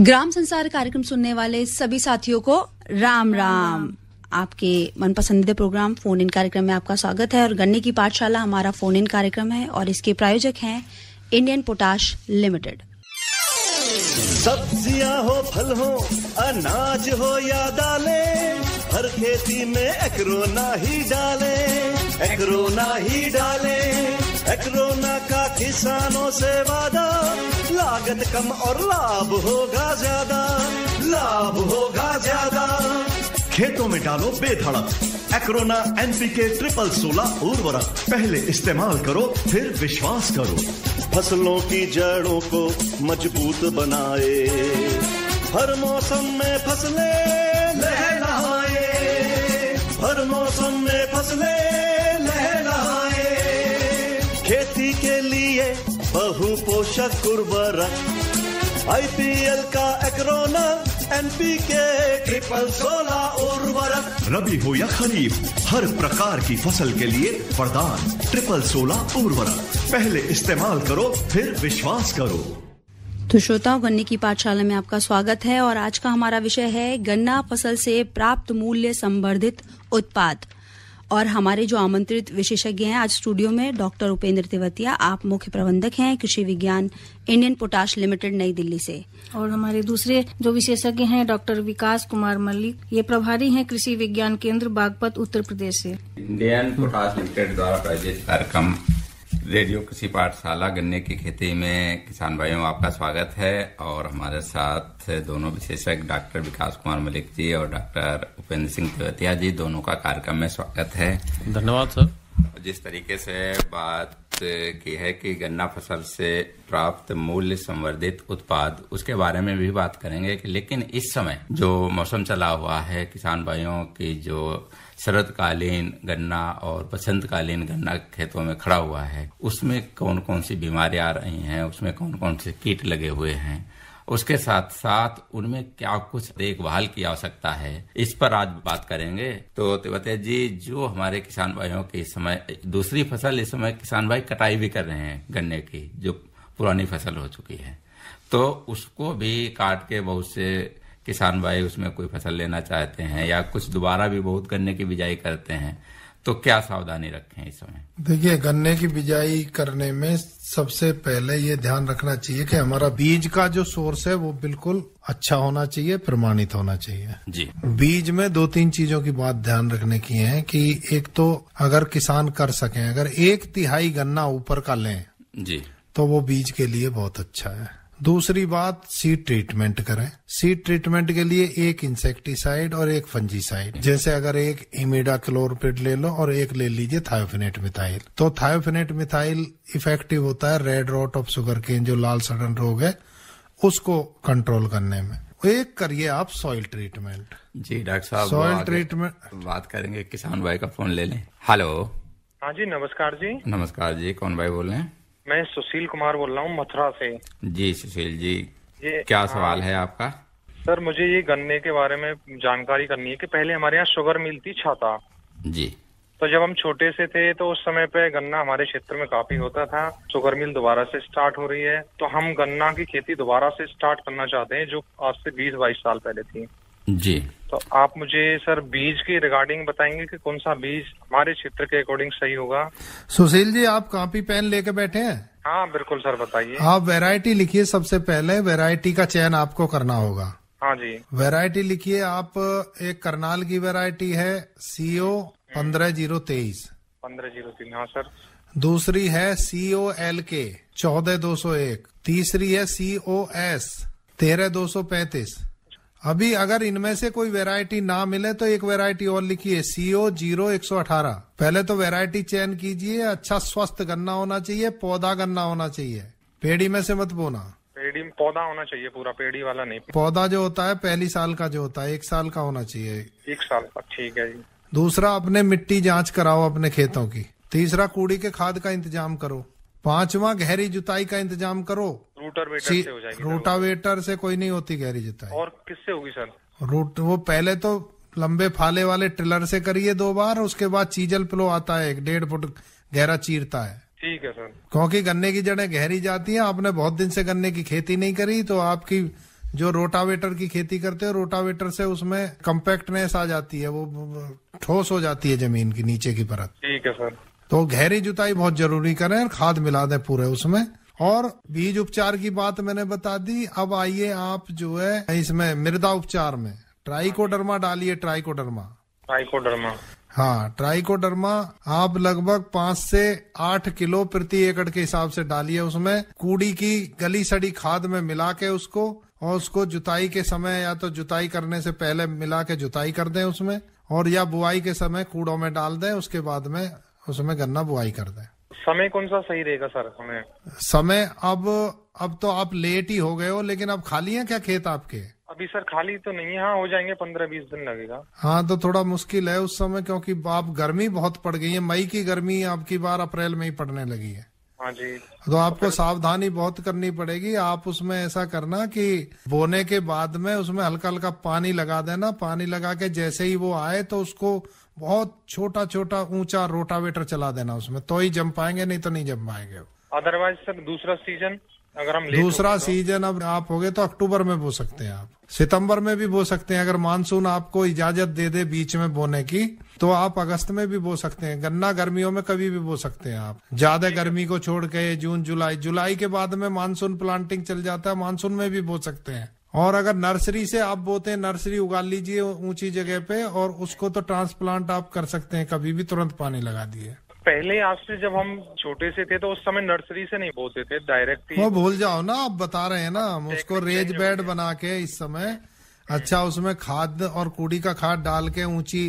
ग्राम संसार कार्यक्रम सुनने वाले सभी साथियों को राम राम आपके मन पसंदीदा प्रोग्राम फोन इन कार्यक्रम में आपका स्वागत है और गन्ने की पाठशाला हमारा फोन इन कार्यक्रम है और इसके प्रायोजक हैं इंडियन पोटाश लिमिटेड सब्जियां हो फल हो अनाज हो या दाले हर खेती में एकरो ही डाले एकरो ही डाले है कोरोना का किसानों से वादा लागत कम और लाभ होगा ज्यादा लाभ होगा ज्यादा खेतों में डालो बेधड़क एक्रोना एनपीके ट्रिपल सोलह उर्वरक पहले इस्तेमाल करो फिर विश्वास करो फसलों की जड़ों को मजबूत बनाए हर मौसम में फसले लहराए हर मौसम में फसलें बहु पोषक उर्वरक आईपीएल का एक्रोना एनपी के ट्रिपल सोलह उर्वरक रबी हो या खरीफ हर प्रकार की फसल के लिए वरदान ट्रिपल सोलह उर्वरक पहले इस्तेमाल करो फिर विश्वास करो तो श्रोताओं गन्ने की पाठशाला में आपका स्वागत है और आज का हमारा विषय है गन्ना फसल से प्राप्त मूल्य संवर्धित उत्पाद और हमारे जो आमंत्रित विशेषज्ञ हैं आज स्टूडियो में डॉक्टर उपेंद्र तिवतिया आप मुख्य प्रबंधक हैं कृषि विज्ञान इंडियन पोटाश लिमिटेड नई दिल्ली से और हमारे दूसरे जो विशेषज्ञ हैं डॉक्टर विकास कुमार मल्लिक ये प्रभारी हैं कृषि विज्ञान केंद्र बागपत उत्तर प्रदेश से इंडियन पोटाश लिमिटेड द्वारा प्रायोजित कार्यक्रम रेडियो कृषि पाठशाला गन्ने की खेती में किसान भाइयों आपका स्वागत है और हमारे साथ दोनों विशेषज्ञ डॉक्टर विकास कुमार मलिक जी और डॉक्टर उपेंद्र सिंह तिवतिया जी दोनों का कार्यक्रम में स्वागत है धन्यवाद सर जिस तरीके से बात की है कि गन्ना फसल से प्राप्त मूल्य संवर्धित उत्पाद उसके बारे में भी बात करेंगे लेकिन इस समय जो मौसम चला हुआ है किसान भाइयों की जो शरदकालीन गन्ना और बसंतकालीन गन्ना खेतों में खड़ा हुआ है उसमें कौन कौन सी बीमारियां आ रही हैं उसमें कौन कौन से कीट लगे हुए हैं उसके साथ साथ उनमें क्या कुछ देखभाल की आवश्यकता है इस पर आज बात करेंगे तो तिवतिया जी जो हमारे किसान भाइयों के इस समय दूसरी फसल इस समय किसान भाई कटाई भी कर रहे हैं गन्ने की जो पुरानी फसल हो चुकी है तो उसको भी काट के बहुत से किसान भाई उसमें कोई फसल लेना चाहते हैं या कुछ दोबारा भी बहुत गन्ने की बिजाई करते हैं तो क्या सावधानी रखें इस समय देखिए गन्ने की बिजाई करने में सबसे पहले ये ध्यान रखना चाहिए कि हमारा बीज का जो सोर्स है वो बिल्कुल अच्छा होना चाहिए प्रमाणित होना चाहिए जी बीज में दो तीन चीजों की बात ध्यान रखने की है कि एक तो अगर किसान कर सके अगर एक तिहाई गन्ना ऊपर का लें जी तो वो बीज के लिए बहुत अच्छा है दूसरी बात सीड ट्रीटमेंट करें सीड ट्रीटमेंट के लिए एक इंसेक्टिसाइड और एक फंजीसाइड जैसे अगर एक इमेडा क्लोरपिड ले लो और एक ले लीजिए थायोफिनेट मिथाइल तो थायोफिनेट मिथाइल इफेक्टिव होता है red rot of sugarcane जो लाल सड़न रोग है उसको कंट्रोल करने में एक करिए आप सॉइल ट्रीटमेंट जी डॉक्टर साहब सॉइल ट्रीटमेंट बात करेंगे किसान भाई का फोन ले लें हेलो हाँ जी नमस्कार जी नमस्कार जी कौन भाई बोल रहे हैं मैं सुशील कुमार बोल रहा हूँ मथुरा से जी सुशील जी ये क्या हाँ। सवाल है आपका सर मुझे ये गन्ने के बारे में जानकारी करनी है कि पहले हमारे यहाँ शुगर मिल थी छाता जी तो जब हम छोटे से थे तो उस समय पे गन्ना हमारे क्षेत्र में काफी होता था शुगर मिल दोबारा से स्टार्ट हो रही है तो हम गन्ना की खेती दोबारा से स्टार्ट करना चाहते हैं जो आज से बीस बाईस साल पहले थी जी तो आप मुझे सर बीज की रिगार्डिंग बताएंगे कि कौन सा बीज हमारे क्षेत्र के अकॉर्डिंग सही होगा सुशील जी आप कॉपी पेन लेके बैठे हैं हाँ बिल्कुल सर बताइए आप वैरायटी लिखिए सबसे पहले वैरायटी का चयन आपको करना होगा हाँ जी वैरायटी लिखिए आप एक करनाल की वैरायटी है सीओ पंद्रह जीरो तेईस पंद्रह जीरो तीन हाँ सर दूसरी है सी ओ एल के चौदह दो सौ एक तीसरी है सी ओ एस तेरह दो सौ पैंतीस अभी अगर इनमें से कोई वैरायटी ना मिले तो एक वैरायटी और लिखिए सीओ जीरो एक सौ अठारह पहले तो वैरायटी चयन कीजिए अच्छा स्वस्थ गन्ना होना चाहिए पौधा गन्ना होना चाहिए पेड़ी में से मत बोना पेड़ी में पौधा होना चाहिए पूरा पेड़ी वाला नहीं पौधा जो होता है पहली साल का जो होता है एक साल का होना चाहिए एक साल का ठीक है जी दूसरा अपने मिट्टी जांच कराओ अपने खेतों की तीसरा कूड़ी के खाद का इंतजाम करो पांचवा गहरी जुताई का इंतजाम करो रोटावेटर से हो जाएगी रोटावेटर से कोई नहीं होती गहरी जुताई और किससे होगी सर रोट वो पहले तो लंबे फाले वाले ट्रिलर से करिए दो बार उसके बाद चीजल प्लो आता है एक डेढ़ फुट गहरा चीरता है ठीक है सर क्योंकि गन्ने की जड़ें गहरी जाती हैं आपने बहुत दिन से गन्ने की खेती नहीं करी तो आपकी जो रोटावेटर की खेती करते हो रोटावेटर से उसमें कम्पैक्टनेस आ जाती है वो ठोस हो जाती है जमीन की नीचे की परत ठीक है सर तो गहरी जुताई बहुत जरूरी करें और खाद मिला दें पूरे उसमें और बीज उपचार की बात मैंने बता दी अब आइए आप जो है इसमें मृदा उपचार में ट्राइकोडर्मा डालिए ट्राइकोडर्मा ट्राइकोडर्मा हाँ ट्राइकोडर्मा आप लगभग पांच से आठ किलो प्रति एकड़ के हिसाब से डालिए उसमें कूड़ी की गली सड़ी खाद में मिला के उसको और उसको जुताई के समय या तो जुताई करने से पहले मिला के जुताई कर दें उसमें और या बुआई के समय कूड़ों में डाल दें उसके बाद में उसमें गन्ना बुआई कर दें समय कौन सा सही रहेगा सर समय समय अब अब तो आप लेट ही हो गए हो लेकिन अब खाली है क्या खेत आपके अभी सर खाली तो नहीं है हाँ हो जाएंगे पंद्रह बीस दिन लगेगा हाँ तो थोड़ा मुश्किल है उस समय क्योंकि आप गर्मी बहुत पड़ गई है मई की गर्मी आपकी बार अप्रैल में ही पड़ने लगी है हाँ जी तो आपको सावधानी बहुत करनी पड़ेगी आप उसमें ऐसा करना कि बोने के बाद में उसमें हल्का हल्का पानी लगा देना पानी लगा के जैसे ही वो आए तो उसको बहुत छोटा छोटा ऊंचा रोटावेटर चला देना उसमें तो ही जम पाएंगे नहीं तो नहीं जम पाएंगे अदरवाइज सर दूसरा सीजन अगर हम दूसरा सीजन तो। अब आप हो गए तो अक्टूबर में बो सकते हैं आप सितंबर में भी बो सकते हैं अगर मानसून आपको इजाजत दे दे बीच में बोने की तो आप अगस्त में भी बो सकते हैं गन्ना गर्मियों में कभी भी बो सकते हैं आप ज्यादा गर्मी को छोड़ के जून जुलाई जुलाई के बाद में मानसून प्लांटिंग चल जाता है मानसून में भी बो सकते हैं और अगर नर्सरी से आप बोते हैं नर्सरी उगा लीजिए ऊंची जगह पे और उसको तो ट्रांसप्लांट आप कर सकते हैं कभी भी तुरंत पानी लगा दिए पहले आपसे जब हम छोटे से थे तो उस समय नर्सरी से नहीं बोलते थे डायरेक्ट वो भूल जाओ ना आप बता रहे हैं ना हम उसको रेज बेड बना के इस समय अच्छा उसमें खाद और कूड़ी का खाद डाल के ऊंची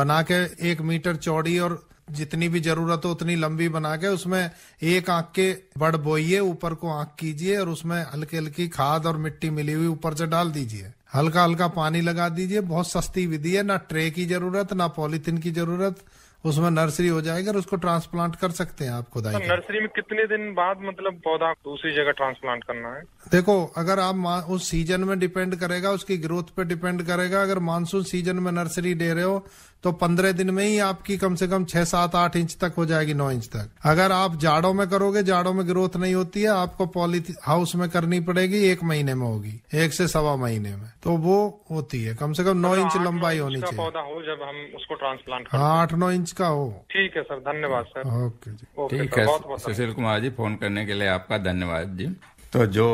बना के एक मीटर चौड़ी और जितनी भी जरूरत हो उतनी लंबी बना के उसमें एक आंख के बड़ बोइए ऊपर को आंख कीजिए और उसमें हल्की हल्की खाद और मिट्टी मिली हुई ऊपर से डाल दीजिए हल्का हल्का पानी लगा दीजिए बहुत सस्ती विधि है ना ट्रे की जरूरत ना पॉलीथिन की जरूरत उसमें नर्सरी हो जाएगी और उसको ट्रांसप्लांट कर सकते हैं आप खुदाई तो नर्सरी में कितने दिन बाद मतलब पौधा दूसरी जगह ट्रांसप्लांट करना है देखो अगर आप उस सीजन में डिपेंड करेगा उसकी ग्रोथ पे डिपेंड करेगा अगर मानसून सीजन में नर्सरी दे रहे हो तो पंद्रह दिन में ही आपकी कम से कम छह सात आठ इंच तक हो जाएगी नौ इंच तक अगर आप जाड़ों में करोगे जाड़ों में ग्रोथ नहीं होती है आपको पॉली हाउस में करनी पड़ेगी एक महीने में होगी एक से सवा महीने में तो वो होती है कम से कम नौ इंच लंबाई होनी चाहिए पौधा हो जब हम उसको ट्रांसप्लांट हाँ आठ नौ इंच का हो ठीक है सर धन्यवाद सर ओके जी ठीक है सुशील कुमार जी फोन करने के लिए आपका धन्यवाद जी तो जो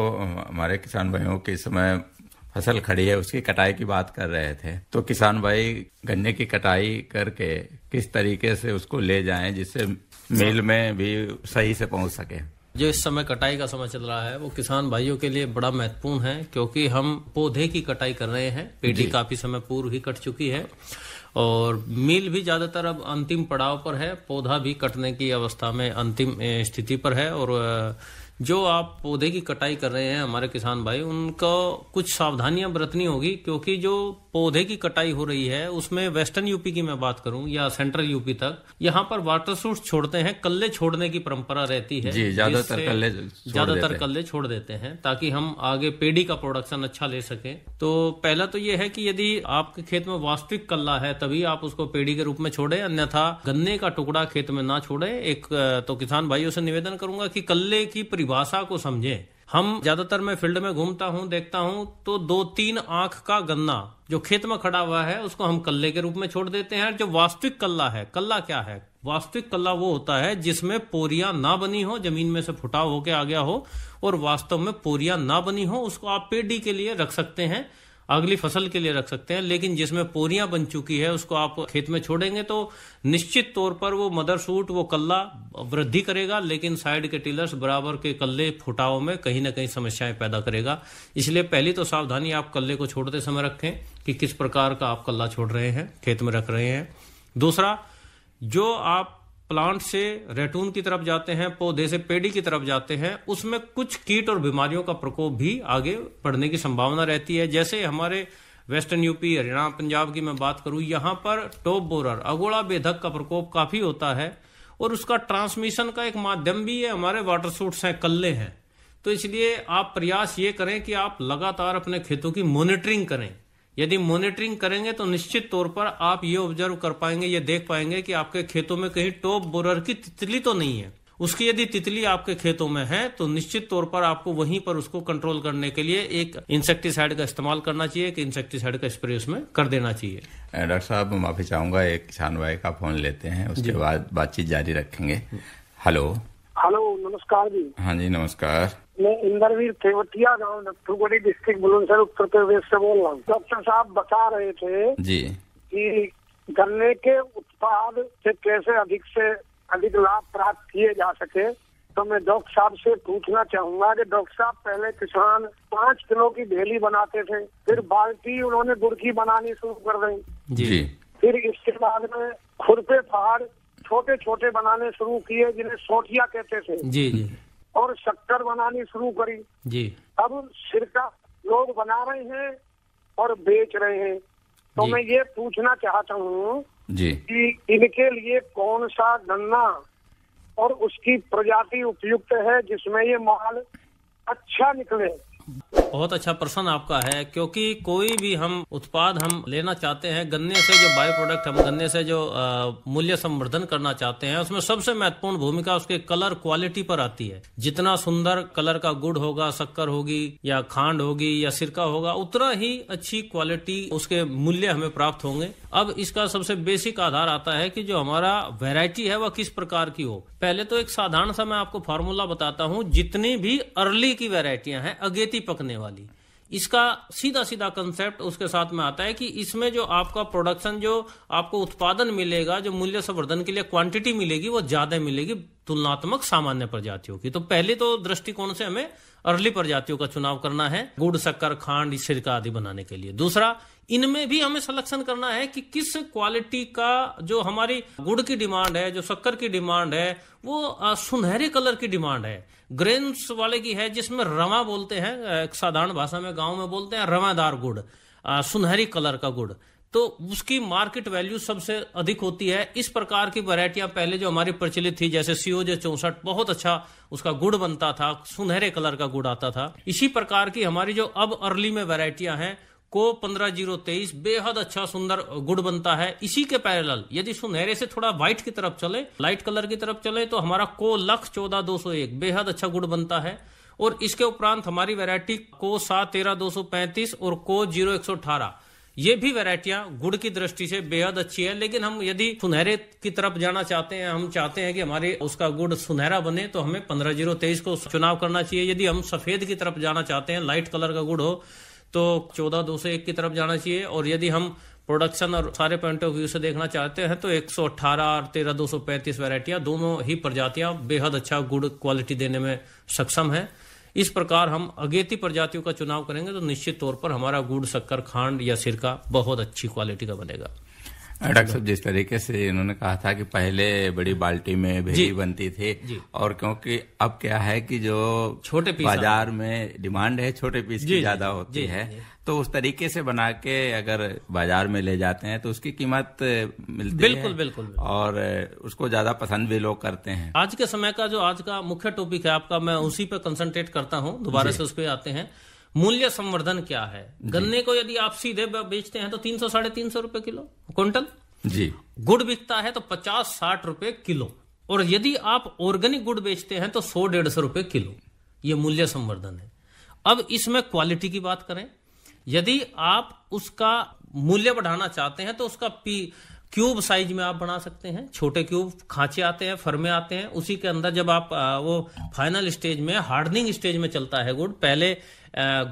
हमारे किसान भाइयों के समय फसल खड़ी है उसकी कटाई की बात कर रहे थे तो किसान भाई गन्ने की कटाई करके किस तरीके से उसको ले जाएं जिससे मिल में भी सही से पहुंच सके जो इस समय कटाई का समय चल रहा है वो किसान भाइयों के लिए बड़ा महत्वपूर्ण है क्योंकि हम पौधे की कटाई कर रहे हैं पेटी काफी समय पूर्व ही कट चुकी है और मिल भी ज्यादातर अब अंतिम पड़ाव पर है पौधा भी कटने की अवस्था में अंतिम स्थिति पर है और जो आप पौधे की कटाई कर रहे हैं हमारे किसान भाई उनका कुछ सावधानियां बरतनी होगी क्योंकि जो पौधे की कटाई हो रही है उसमें वेस्टर्न यूपी की मैं बात करूं या सेंट्रल यूपी तक यहाँ पर वाटर सूट छोड़ते हैं कल्ले छोड़ने की परंपरा रहती है ज्यादातर कल्ले ज्यादातर कल्ले छोड़ देते हैं ताकि हम आगे पेड़ी का प्रोडक्शन अच्छा ले सके तो पहला तो ये है कि यदि आपके खेत में वास्तविक कल्ला है तभी आप उसको पेड़ी के रूप में छोड़े अन्यथा गन्ने का टुकड़ा खेत में ना छोड़े एक तो किसान भाइयों से निवेदन करूंगा कि कल्ले की परिभाषा को समझे हम ज्यादातर मैं फील्ड में घूमता हूँ देखता हूँ तो दो तीन आंख का गन्ना जो खेत में खड़ा हुआ है उसको हम कल्ले के रूप में छोड़ देते हैं जो वास्तविक कल्ला है कल्ला क्या है वास्तविक कल्ला वो होता है जिसमें पोरिया ना बनी हो जमीन में से फुटाव होके आ गया हो और वास्तव में पोरिया ना बनी हो उसको आप पेडी के लिए रख सकते हैं अगली फसल के लिए रख सकते हैं लेकिन जिसमें पोरियां बन चुकी है उसको आप खेत में छोड़ेंगे तो निश्चित तौर पर वो मदर सूट वो कल्ला वृद्धि करेगा लेकिन साइड के टीलर्स बराबर के कल्ले फुटाओ में कहीं ना कहीं समस्याएं पैदा करेगा इसलिए पहली तो सावधानी आप कल्ले को छोड़ते समय रखें कि किस प्रकार का आप कल्ला छोड़ रहे हैं खेत में रख रहे हैं दूसरा जो आप प्लांट से रेटून की तरफ जाते हैं पौधे से पेड़ी की तरफ जाते हैं उसमें कुछ कीट और बीमारियों का प्रकोप भी आगे बढ़ने की संभावना रहती है जैसे हमारे वेस्टर्न यूपी हरियाणा पंजाब की मैं बात करूं यहां पर टॉप बोरर अगोड़ा बेधक का प्रकोप काफी होता है और उसका ट्रांसमिशन का एक माध्यम भी है हमारे वाटर सूट्स हैं कल्ले हैं तो इसलिए आप प्रयास ये करें कि आप लगातार अपने खेतों की मॉनिटरिंग करें यदि मॉनिटरिंग करेंगे तो निश्चित तौर पर आप ये ऑब्जर्व कर पाएंगे ये देख पाएंगे कि आपके खेतों में कहीं टॉप बोरर की तितली तो नहीं है उसकी यदि तितली आपके खेतों में है तो निश्चित तौर पर आपको वहीं पर उसको कंट्रोल करने के लिए एक इंसेक्टिसाइड का इस्तेमाल करना चाहिए एक इंसेक्टिसाइड का स्प्रे उसमें कर देना चाहिए डॉक्टर साहब मैं माफी चाहूंगा एक किसान भाई का फोन लेते हैं उसके बाद बातचीत जारी रखेंगे हेलो हेलो नमस्कार जी हाँ जी नमस्कार मैं इंद्रवीर थेवटिया गाँव नथुगढ़ी डिस्ट्रिक्ट बुलंदशहर उत्तर प्रदेश से बोल रहा हूँ डॉक्टर साहब बता रहे थे जी कि गन्ने के उत्पाद से कैसे अधिक से अधिक लाभ प्राप्त किए जा सके तो मैं डॉक्टर साहब से पूछना चाहूंगा कि डॉक्टर साहब पहले किसान पाँच किलो की ढेली बनाते थे फिर बाल्टी उन्होंने गुड़की बनानी शुरू कर दी जी फिर इसके बाद में खुरपे पहाड़ छोटे छोटे बनाने शुरू किए जिन्हें सोटिया कहते थे जी जी और शक्कर बनानी शुरू करी जी अब सिरका लोग बना रहे हैं और बेच रहे हैं तो मैं ये पूछना चाहता हूँ कि इनके लिए कौन सा गन्ना और उसकी प्रजाति उपयुक्त है जिसमें ये माल अच्छा निकले बहुत अच्छा प्रश्न आपका है क्योंकि कोई भी हम उत्पाद हम लेना चाहते हैं गन्ने से जो बायो प्रोडक्ट हम गन्ने से जो मूल्य संवर्धन करना चाहते हैं उसमें सबसे महत्वपूर्ण भूमिका उसके कलर क्वालिटी पर आती है जितना सुंदर कलर का गुड़ होगा शक्कर होगी या खांड होगी या सिरका होगा उतना ही अच्छी क्वालिटी उसके मूल्य हमें प्राप्त होंगे अब इसका सबसे बेसिक आधार आता है कि जो हमारा वेराइटी है वह किस प्रकार की हो पहले तो एक साधारण सा मैं आपको फॉर्मूला बताता हूँ जितनी भी अर्ली की वेराइटियां हैं अगेती पकने वाली इसका सीधा सीधा कंसेप्ट उसके साथ में आता है कि इसमें जो आपका प्रोडक्शन जो आपको उत्पादन मिलेगा जो मूल्य संवर्धन के लिए क्वांटिटी मिलेगी वो ज्यादा मिलेगी तुलनात्मक सामान्य प्रजातियों की तो पहले तो दृष्टिकोण से हमें अर्ली प्रजातियों का चुनाव करना है गुड़ शक्कर खांड सिरका आदि बनाने के लिए दूसरा इनमें भी हमें सिलेक्शन करना है कि किस क्वालिटी का जो हमारी गुड़ की डिमांड है जो शक्कर की डिमांड है वो सुनहरे कलर की डिमांड है ग्रेन्स वाले की है जिसमें रवा बोलते हैं साधारण भाषा में गांव में बोलते हैं रवादार गुड़ सुनहरी कलर का गुड़ तो उसकी मार्केट वैल्यू सबसे अधिक होती है इस प्रकार की वैरायटियां पहले जो हमारी प्रचलित थी जैसे सीओ जे चौसठ बहुत अच्छा उसका गुड़ बनता था सुनहरे कलर का गुड़ आता था इसी प्रकार की हमारी जो अब अर्ली में वैरायटियां हैं को पंद्रह जीरो तेईस बेहद अच्छा सुंदर गुड़ बनता है इसी के पैरेलल यदि सुनहरे से थोड़ा व्हाइट की तरफ चले लाइट कलर की तरफ चले तो हमारा को लख चौदह दो सौ एक बेहद अच्छा गुड़ बनता है और इसके उपरांत हमारी वैरायटी को सात तेरह दो सौ पैंतीस और को जीरो एक सौ अठारह ये भी वेराइटियां गुड़ की दृष्टि से बेहद अच्छी है लेकिन हम यदि सुनहरे की तरफ जाना चाहते हैं हम चाहते हैं कि हमारे उसका गुड़ सुनहरा बने तो हमें पंद्रह जीरो तेईस को चुनाव करना चाहिए यदि हम सफेद की तरफ जाना चाहते हैं लाइट कलर का गुड़ हो तो चौदह दो सौ एक की तरफ जाना चाहिए और यदि हम प्रोडक्शन और सारे पॉइंट ऑफ व्यू से देखना चाहते हैं तो 118 और तेरह दो सौ पैंतीस वेरायटियां दोनों ही प्रजातियां बेहद अच्छा गुड़ क्वालिटी देने में सक्षम है इस प्रकार हम अगेती प्रजातियों का चुनाव करेंगे तो निश्चित तौर पर हमारा गुड़ शक्कर खांड या सिरका बहुत अच्छी क्वालिटी का बनेगा डॉक्टर साहब जिस तरीके से इन्होंने कहा था कि पहले बड़ी बाल्टी में भेड़ी बनती थी और क्योंकि अब क्या है कि जो छोटे बाजार में डिमांड है छोटे पीस की ज्यादा होती है तो उस तरीके से बना के अगर बाजार में ले जाते हैं तो उसकी कीमत मिलती बिल्कुल, है बिल्कुल बिल्कुल और उसको ज्यादा पसंद भी लोग करते हैं आज के समय का जो आज का मुख्य टॉपिक है आपका मैं उसी पर कंसंट्रेट करता हूँ दोबारा से उस पर आते हैं मूल्य संवर्धन क्या है गन्ने को यदि आप सीधे बेचते हैं तो तीन सौ साढ़े तीन सौ रुपए किलो क्विंटल जी गुड़ बिकता है तो पचास साठ रुपए किलो और यदि आप ऑर्गेनिक गुड़ बेचते हैं तो सौ डेढ़ सौ रुपए किलो ये मूल्य संवर्धन है अब इसमें क्वालिटी की बात करें यदि आप उसका मूल्य बढ़ाना चाहते हैं तो उसका पी क्यूब साइज में आप बना सकते हैं छोटे क्यूब खांचे आते हैं फर्मे आते हैं उसी के अंदर जब आप वो फाइनल स्टेज में हार्डनिंग स्टेज में चलता है गुड़ पहले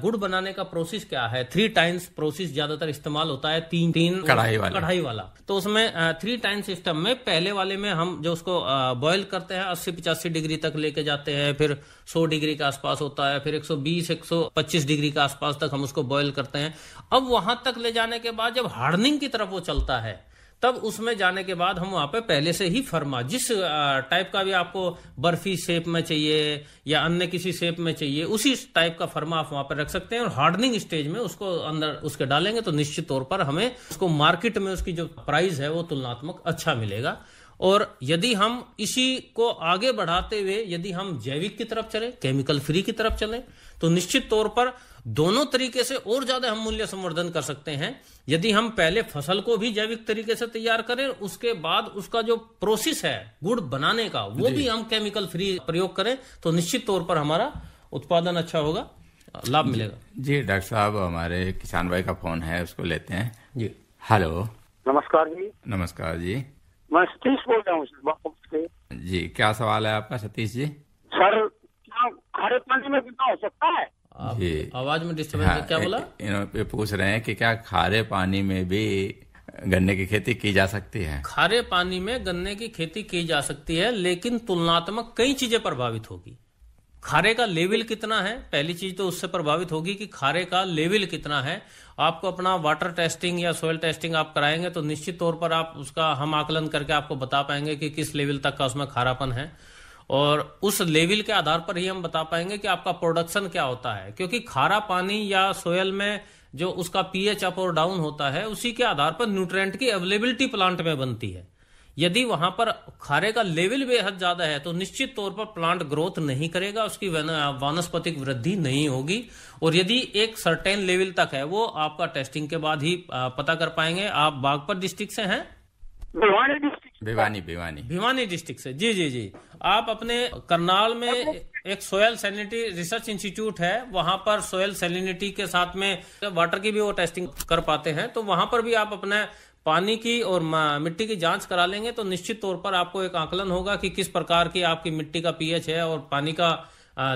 गुड़ बनाने का प्रोसेस क्या है थ्री टाइम्स प्रोसेस ज्यादातर इस्तेमाल होता है तीन तीन कढ़ाई वाला कढ़ाई वाला तो उसमें थ्री टाइम सिस्टम में पहले वाले में हम जो उसको बॉयल करते हैं अस्सी पिचासी डिग्री तक लेके जाते हैं फिर सौ डिग्री के आसपास होता है फिर एक सौ बीस एक सौ पच्चीस डिग्री के आसपास तक हम उसको बॉयल करते हैं अब वहां तक ले जाने के बाद जब हार्डनिंग की तरफ वो चलता है तब उसमें जाने के बाद हम वहां पे पहले से ही फरमा जिस टाइप का भी आपको बर्फी शेप में चाहिए या अन्य किसी शेप में चाहिए उसी टाइप का फरमा आप वहां पर रख सकते हैं और हार्डनिंग स्टेज में उसको अंदर उसके डालेंगे तो निश्चित तौर पर हमें उसको मार्केट में उसकी जो प्राइस है वो तुलनात्मक अच्छा मिलेगा और यदि हम इसी को आगे बढ़ाते हुए यदि हम जैविक की तरफ चले केमिकल फ्री की तरफ चले तो निश्चित तौर पर दोनों तरीके से और ज्यादा हम मूल्य संवर्धन कर सकते हैं यदि हम पहले फसल को भी जैविक तरीके से तैयार करें उसके बाद उसका जो प्रोसेस है गुड़ बनाने का वो भी हम केमिकल फ्री प्रयोग करें तो निश्चित तौर पर हमारा उत्पादन अच्छा होगा लाभ मिलेगा जी डॉक्टर साहब हमारे किसान भाई का फोन है उसको लेते हैं जी हेलो नमस्कार जी नमस्कार जी मैं सतीश बोल रहा हूँ जी क्या सवाल है आपका सतीश जी सर क्या खारे पानी में बिना हो सकता है आवाज में डिस्टर्बेंस हाँ, क्या बोला इन्होंने पूछ रहे हैं कि क्या खारे पानी में भी गन्ने की खेती की जा सकती है खारे पानी में गन्ने की खेती की जा सकती है लेकिन तुलनात्मक कई चीजें प्रभावित होगी खारे का लेवल कितना है पहली चीज तो उससे प्रभावित होगी कि खारे का लेवल कितना है आपको अपना वाटर टेस्टिंग या सोयल टेस्टिंग आप कराएंगे तो निश्चित तौर पर आप उसका हम आकलन करके आपको बता पाएंगे कि किस लेवल तक का उसमें खारापन है और उस लेवल के आधार पर ही हम बता पाएंगे कि आपका प्रोडक्शन क्या होता है क्योंकि खारा पानी या सोयल में जो उसका पीएच अप और डाउन होता है उसी के आधार पर न्यूट्रेंट की अवेलेबिलिटी प्लांट में बनती है यदि वहां पर खारे का लेवल बेहद ज्यादा है तो निश्चित तौर पर प्लांट ग्रोथ नहीं करेगा उसकी वानस्पतिक वृद्धि नहीं होगी और यदि एक सर्टेन लेवल तक है वो आपका टेस्टिंग के बाद ही पता कर पाएंगे आप बागपत डिस्ट्रिक्ट से हैं डिस्ट्रिक्ट भिवानी भिवानी भिवानी डिस्ट्रिक्ट से जी जी जी आप अपने करनाल में एक सोयल सैनिटी रिसर्च इंस्टीट्यूट है वहाँ पर सोयल सैलिनिटी के साथ में वाटर की भी वो टेस्टिंग कर पाते हैं तो वहाँ पर भी आप अपने पानी की और मिट्टी की जांच करा लेंगे तो निश्चित तौर पर आपको एक आकलन होगा कि किस प्रकार की आपकी मिट्टी का पीएच है और पानी का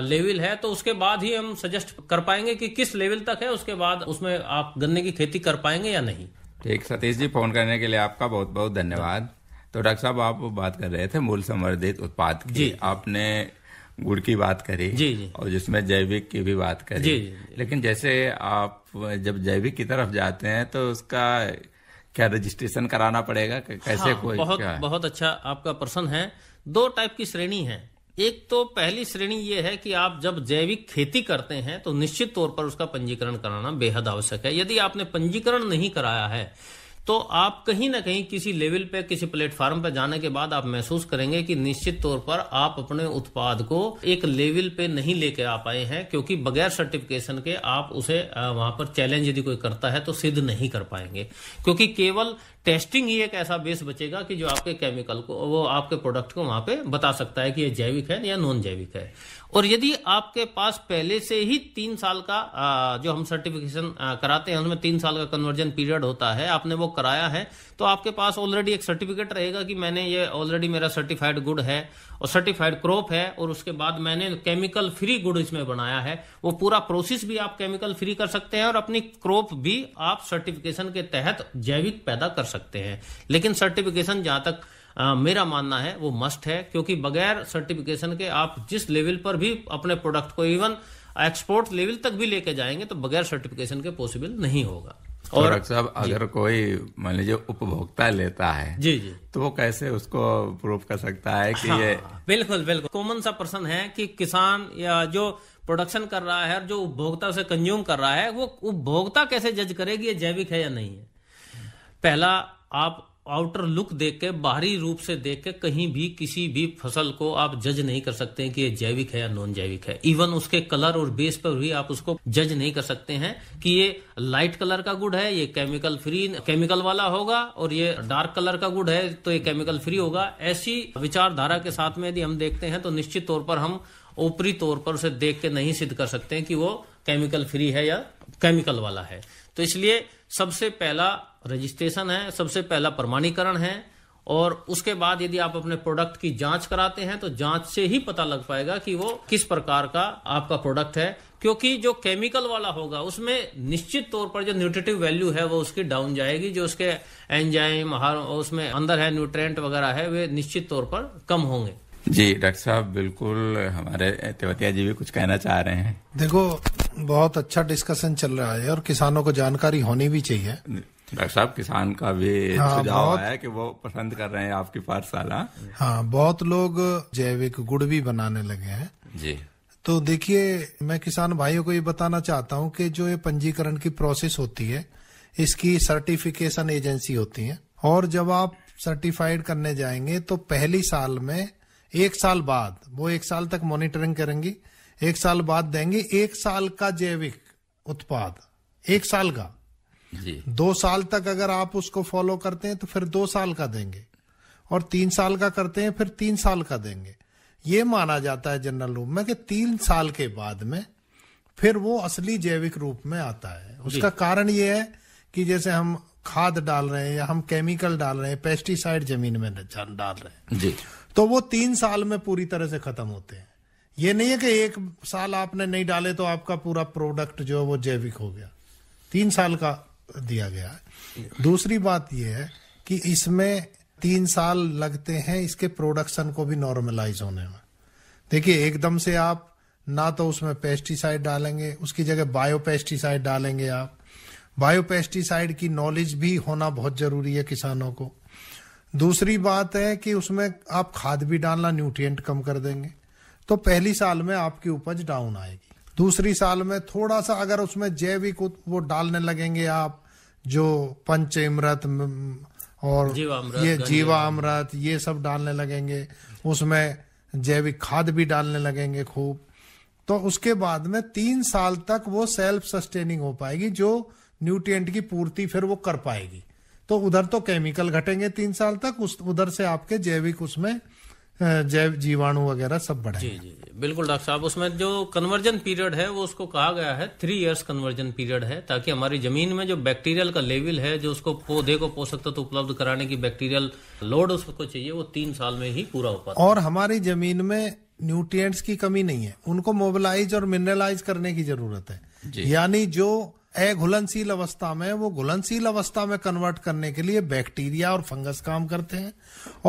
लेवल है तो उसके बाद ही हम सजेस्ट कर पाएंगे कि किस लेवल तक है उसके बाद उसमें आप गन्ने की खेती कर पाएंगे या नहीं ठीक सतीश जी फोन करने के लिए आपका बहुत बहुत धन्यवाद तो डॉक्टर साहब आप बात कर रहे थे मूल संवर्धित उत्पाद की जी आपने गुड़ की बात करी जी जी और जिसमें जैविक की भी बात करी जी, जी लेकिन जैसे आप जब जैविक की तरफ जाते हैं तो उसका क्या रजिस्ट्रेशन कराना पड़ेगा कैसे हाँ, कोई बहुत क्या? बहुत अच्छा आपका प्रश्न है दो टाइप की श्रेणी है एक तो पहली श्रेणी ये है कि आप जब जैविक खेती करते हैं तो निश्चित तौर पर उसका पंजीकरण कराना बेहद आवश्यक है यदि आपने पंजीकरण नहीं कराया है तो आप कहीं ना कहीं किसी लेवल पे किसी प्लेटफॉर्म पे जाने के बाद आप महसूस करेंगे कि निश्चित तौर पर आप अपने उत्पाद को एक लेवल पे नहीं लेके आ पाए हैं क्योंकि बगैर सर्टिफिकेशन के आप उसे वहां पर चैलेंज यदि कोई करता है तो सिद्ध नहीं कर पाएंगे क्योंकि केवल टेस्टिंग ही एक ऐसा बेस बचेगा कि जो आपके केमिकल को वो आपके प्रोडक्ट को वहां पे बता सकता है कि ये जैविक है या नॉन जैविक है और यदि आपके पास पहले से ही तीन साल का जो हम सर्टिफिकेशन कराते हैं उसमें तीन साल का कन्वर्जन पीरियड होता है आपने वो कराया है तो आपके पास ऑलरेडी एक सर्टिफिकेट रहेगा कि मैंने ये ऑलरेडी मेरा सर्टिफाइड गुड है और सर्टिफाइड क्रॉप है और उसके बाद मैंने केमिकल फ्री गुड इसमें बनाया है वो पूरा प्रोसेस भी आप केमिकल फ्री कर सकते हैं और अपनी क्रॉप भी आप सर्टिफिकेशन के तहत जैविक पैदा कर सकते हैं लेकिन सर्टिफिकेशन जहां तक आ, मेरा मानना है वो मस्ट है क्योंकि बगैर सर्टिफिकेशन के आप जिस लेवल पर भी अपने प्रोडक्ट को इवन एक्सपोर्ट लेवल तक भी लेके जाएंगे तो बगैर सर्टिफिकेशन के पॉसिबल नहीं होगा और साहब अगर कोई मान लीजिए उपभोक्ता लेता है जी जी तो वो कैसे उसको प्रूफ कर सकता है कि हाँ, ये बिल्कुल बिल्कुल कॉमन सा प्रश्न है कि किसान या जो प्रोडक्शन कर रहा है और जो उपभोक्ता उसे कंज्यूम कर रहा है वो उपभोक्ता कैसे जज करेगी ये जैविक है या नहीं है पहला आप आउटर लुक देख के बाहरी रूप से देख के कहीं भी किसी भी फसल को आप जज नहीं कर सकते हैं कि ये जैविक है या नॉन जैविक है इवन उसके कलर और बेस पर भी आप उसको जज नहीं कर सकते हैं कि ये लाइट कलर का गुड़ है ये केमिकल फ्री केमिकल वाला होगा और ये डार्क कलर का गुड़ है तो ये केमिकल फ्री होगा ऐसी विचारधारा के साथ में यदि हम देखते हैं तो निश्चित तौर पर हम ऊपरी तौर पर उसे देख के नहीं सिद्ध कर सकते हैं कि वो केमिकल फ्री है या केमिकल वाला है तो इसलिए सबसे पहला रजिस्ट्रेशन है सबसे पहला प्रमाणीकरण है और उसके बाद यदि आप अपने प्रोडक्ट की जांच कराते हैं तो जांच से ही पता लग पाएगा कि वो किस प्रकार का आपका प्रोडक्ट है क्योंकि जो केमिकल वाला होगा उसमें निश्चित तौर पर जो न्यूट्रिटिव वैल्यू है वो उसकी डाउन जाएगी जो उसके एंजाइम हार उसमें अंदर है न्यूट्रेंट वगैरह है वे निश्चित तौर पर कम होंगे जी डॉक्टर साहब बिल्कुल हमारे तेवतिया जी भी कुछ कहना चाह रहे हैं देखो बहुत अच्छा डिस्कशन चल रहा है और किसानों को जानकारी होनी भी चाहिए डॉक्टर साहब किसान का भी हाँ, सुझाव कि वो पसंद कर रहे हैं आपकी पाठशाला हाँ बहुत लोग जैविक गुड़ भी बनाने लगे हैं जी तो देखिए मैं किसान भाइयों को ये बताना चाहता हूँ कि जो ये पंजीकरण की प्रोसेस होती है इसकी सर्टिफिकेशन एजेंसी होती है और जब आप सर्टिफाइड करने जाएंगे तो पहली साल में एक साल बाद वो एक साल तक मॉनिटरिंग करेंगी एक साल बाद देंगे एक साल का जैविक उत्पाद एक साल का दो साल तक अगर आप उसको फॉलो करते हैं तो फिर दो साल का देंगे और तीन साल का करते हैं फिर तीन साल का देंगे ये माना जाता है जनरल रूप में कि तीन साल के बाद में फिर वो असली जैविक रूप में आता है उसका कारण ये है कि जैसे हम खाद डाल रहे हैं या हम केमिकल डाल रहे हैं पेस्टिसाइड जमीन में डाल रहे हैं जी तो वो तीन साल में पूरी तरह से खत्म होते हैं ये नहीं है कि एक साल आपने नहीं डाले तो आपका पूरा प्रोडक्ट जो है वो जैविक हो गया तीन साल का दिया गया दूसरी बात यह है कि इसमें तीन साल लगते हैं इसके प्रोडक्शन को भी नॉर्मलाइज होने में देखिए एकदम से आप ना तो उसमें पेस्टिसाइड डालेंगे उसकी जगह बायो पेस्टिसाइड डालेंगे आप बायो पेस्टिसाइड की नॉलेज भी होना बहुत जरूरी है किसानों को दूसरी बात है कि उसमें आप खाद भी डालना न्यूट्रिएंट कम कर देंगे तो पहली साल में आपकी उपज डाउन आएगी दूसरी साल में थोड़ा सा अगर उसमें जैविक वो डालने लगेंगे आप जो पंच अमृत और ये जीवा अमृत ये सब डालने लगेंगे उसमें जैविक खाद भी डालने लगेंगे खूब तो उसके बाद में तीन साल तक वो सेल्फ सस्टेनिंग हो पाएगी जो न्यूट्रिएंट की पूर्ति फिर वो कर पाएगी तो उधर तो केमिकल घटेंगे तीन साल तक उस उधर से आपके जैविक उसमें जैव जीवाणु वगैरह सब बढ़ेंगे बिल्कुल डॉक्टर साहब उसमें जो कन्वर्जन पीरियड है वो उसको कहा गया है थ्री इयर्स कन्वर्जन पीरियड है ताकि हमारी जमीन में जो बैक्टीरियल का लेवल है जो उसको पौधे को पोषक तत्व तो उपलब्ध कराने की बैक्टीरियल लोड उसको चाहिए वो तीन साल में ही पूरा हो पाता और हमारी जमीन में न्यूट्रिएंट्स की कमी नहीं है उनको मोबिलाइज और मिनरलाइज करने की जरूरत है यानी जो अघुलनशील अवस्था में वो घुलनशील अवस्था में कन्वर्ट करने के लिए बैक्टीरिया और फंगस काम करते हैं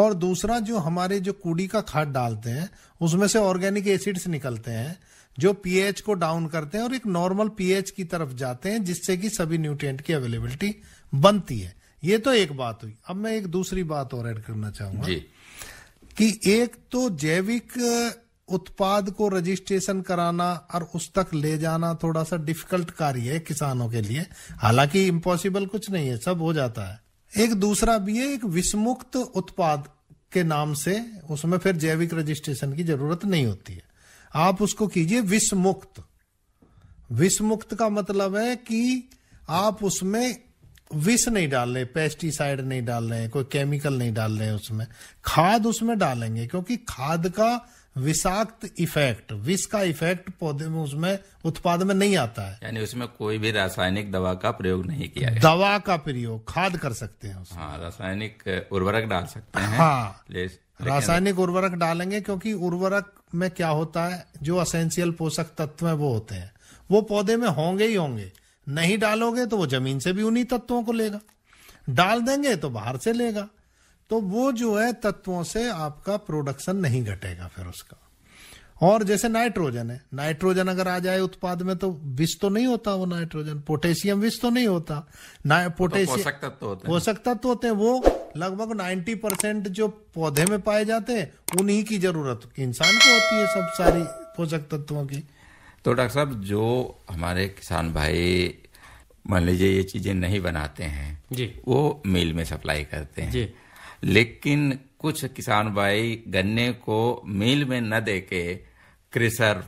और दूसरा जो हमारे जो कूड़ी का खाद डालते हैं उसमें से ऑर्गेनिक एसिड्स निकलते हैं जो पीएच को डाउन करते हैं और एक नॉर्मल पीएच की तरफ जाते हैं जिससे कि सभी न्यूट्रिएंट की अवेलेबिलिटी बनती है ये तो एक बात हुई अब मैं एक दूसरी बात और ऐड करना चाहूंगा कि एक तो जैविक उत्पाद को रजिस्ट्रेशन कराना और उस तक ले जाना थोड़ा सा डिफिकल्ट कार्य है किसानों के लिए हालांकि इम्पॉसिबल कुछ नहीं है सब हो जाता है एक दूसरा भी है एक विस्मुक्त उत्पाद के नाम से उसमें फिर जैविक रजिस्ट्रेशन की जरूरत नहीं होती है आप उसको कीजिए विषमुक्त विषमुक्त का मतलब है कि आप उसमें विष नहीं डाल रहे पेस्टिसाइड नहीं डाल रहे कोई केमिकल नहीं डाल रहे उसमें खाद उसमें डालेंगे क्योंकि खाद का विषाक्त इफेक्ट विष का इफेक्ट पौधे में उसमें उत्पाद में नहीं आता है यानी उसमें कोई भी रासायनिक दवा का प्रयोग नहीं किया गया दवा का प्रयोग खाद कर सकते हैं हाँ रासायनिक उर्वरक डाल सकते हैं हाँ रासायनिक उर्वरक डालेंगे क्योंकि उर्वरक में क्या होता है जो असेंशियल पोषक तत्व है वो होते हैं वो पौधे में होंगे ही होंगे नहीं डालोगे तो वो जमीन से भी उन्हीं तत्वों को लेगा डाल देंगे तो बाहर से लेगा तो वो जो है तत्वों से आपका प्रोडक्शन नहीं घटेगा फिर उसका और जैसे नाइट्रोजन है नाइट्रोजन अगर आ जाए उत्पाद में तो विष तो नहीं होता वो नाइट्रोजन पोटेशियम विष तो नहीं होता ना पोटेशियम तो पोषक तत्व तो पोषक तत्व तो होते हैं वो लगभग 90 परसेंट जो पौधे में पाए जाते हैं उन्हीं की जरूरत इंसान को होती है सब सारी पोषक तत्वों की तो डॉक्टर साहब जो हमारे किसान भाई मान लीजिए ये चीजें नहीं बनाते हैं जी वो मिल में सप्लाई करते हैं जी लेकिन कुछ किसान भाई गन्ने को मिल में न दे के क्रेशर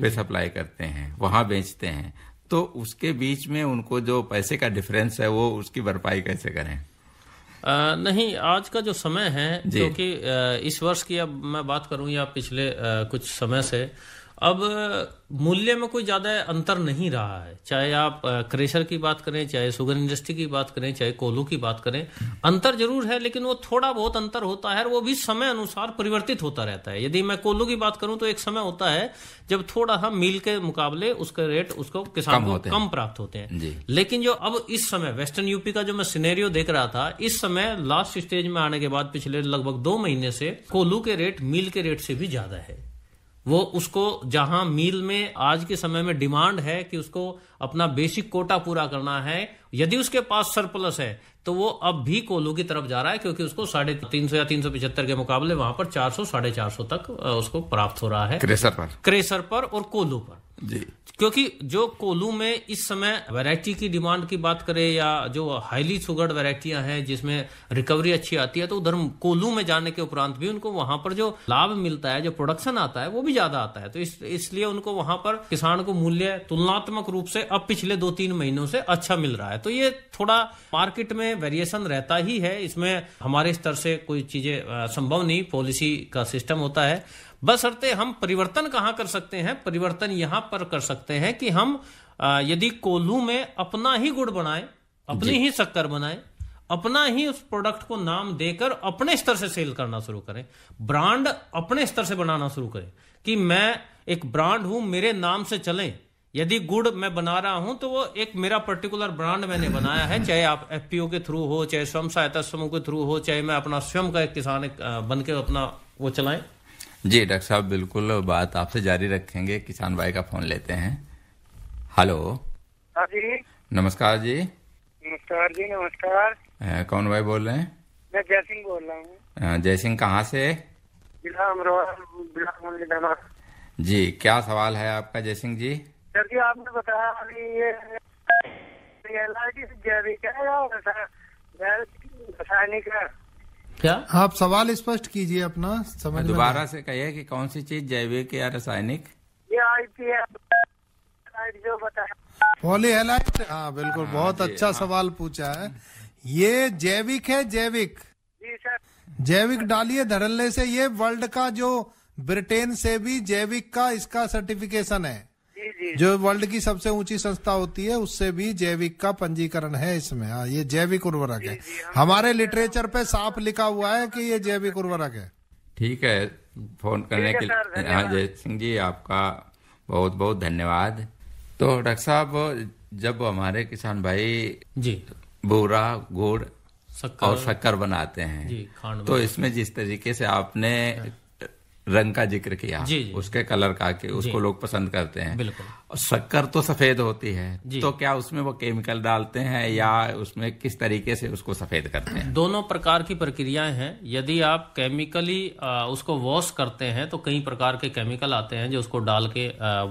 पे सप्लाई करते हैं वहां बेचते हैं तो उसके बीच में उनको जो पैसे का डिफरेंस है वो उसकी भरपाई कैसे करें आ, नहीं आज का जो समय है क्योंकि इस वर्ष की अब मैं बात करूं या पिछले आ, कुछ समय से अब मूल्य में कोई ज़्यादा अंतर नहीं रहा है चाहे आप क्रेशर की बात करें चाहे शुगर इंडस्ट्री की बात करें चाहे कोलू की बात करें अंतर जरूर है लेकिन वो थोड़ा बहुत अंतर होता है और वो भी समय अनुसार परिवर्तित होता रहता है यदि मैं कोलू की बात करूं तो एक समय होता है जब थोड़ा हम मील के मुकाबले उसके रेट उसको किसान को कम प्राप्त होते हैं लेकिन जो अब इस समय वेस्टर्न यूपी का जो मैं सिनेरियो देख रहा था इस समय लास्ट स्टेज में आने के बाद पिछले लगभग दो महीने से कोलू के रेट मील के रेट से भी ज्यादा है वो उसको जहां मील में आज के समय में डिमांड है कि उसको अपना बेसिक कोटा पूरा करना है यदि उसके पास सरप्लस है तो वो अब भी कोलू की तरफ जा रहा है क्योंकि उसको साढ़े तीन सौ या तीन सौ पिछहत्तर के मुकाबले वहां पर चार सौ साढ़े चार सौ तक उसको प्राप्त हो रहा है क्रेसर पर क्रेसर पर और कोलू पर जी क्योंकि जो कोलू में इस समय वैरायटी की डिमांड की बात करें या जो हाईली सुगर्ड वैरायटियां हैं जिसमें रिकवरी अच्छी आती है तो उधर कोलू में जाने के उपरांत भी उनको वहां पर जो लाभ मिलता है जो प्रोडक्शन आता है वो भी ज्यादा आता है तो इस, इसलिए उनको वहां पर किसान को मूल्य तुलनात्मक रूप से अब पिछले दो तीन महीनों से अच्छा मिल रहा है तो ये थोड़ा मार्केट में वेरिएशन रहता ही है इसमें हमारे स्तर से कोई चीजें संभव नहीं पॉलिसी का सिस्टम होता है बसरते हम परिवर्तन कहाँ कर सकते हैं परिवर्तन यहाँ पर कर सकते हैं कि हम यदि कोल्हू में अपना ही गुड़ बनाए अपनी ही शक्कर बनाए अपना ही उस प्रोडक्ट को नाम देकर अपने स्तर से सेल करना शुरू करें ब्रांड अपने स्तर से बनाना शुरू करें कि मैं एक ब्रांड हूं मेरे नाम से चले यदि गुड़ मैं बना रहा हूं तो वो एक मेरा पर्टिकुलर ब्रांड मैंने बनाया है चाहे आप एफपीओ के थ्रू हो चाहे स्वयं सहायता समूह के थ्रू हो चाहे मैं अपना स्वयं का एक किसान बनकर अपना वो चलाएं जी डॉक्टर साहब बिल्कुल बात आपसे जारी रखेंगे किसान भाई का फोन लेते हैं हेलो हाँ जी नमस्कार जी नमस्कार जी नमस्कार कौन भाई बोल रहे हैं मैं जय सिंह बोल रहा हूँ जय सिंह कहाँ से जी क्या सवाल है आपका जय सिंह जी सर जी आपने बताया अभी ये जैविक है या है क्या आप सवाल स्पष्ट कीजिए अपना समझ दोबारा से कहिए कि कौन सी चीज जैविक या रासायनिक पॉली हेलाइट हाँ बिल्कुल आ, हाँ, बहुत अच्छा हाँ। सवाल पूछा है ये जैविक है जैविक जी सर जैविक डालिए धड़ल्ले से ये वर्ल्ड का जो ब्रिटेन से भी जैविक का इसका सर्टिफिकेशन है जो वर्ल्ड की सबसे ऊंची संस्था होती है उससे भी जैविक का पंजीकरण है इसमें आ, हाँ, ये जैविक उर्वरक है हमारे लिटरेचर पे साफ लिखा हुआ है कि ये जैविक उर्वरक है ठीक है फोन करने के लिए हाँ जय सिंह जी आपका बहुत बहुत धन्यवाद तो डॉक्टर साहब जब हमारे किसान भाई जी बूरा गुड़ और शक्कर बनाते हैं तो इसमें जिस तरीके से आपने हाँ। रंग का जिक्र किया जी, जी, उसके कलर का कि उसको लोग पसंद करते हैं बिल्कुल शक्कर तो सफेद होती है तो क्या उसमें वो केमिकल डालते हैं या उसमें किस तरीके से उसको सफेद करते हैं दोनों प्रकार की प्रक्रियाएं हैं यदि आप केमिकली उसको वॉश करते हैं तो कई प्रकार के केमिकल आते हैं जो उसको डाल के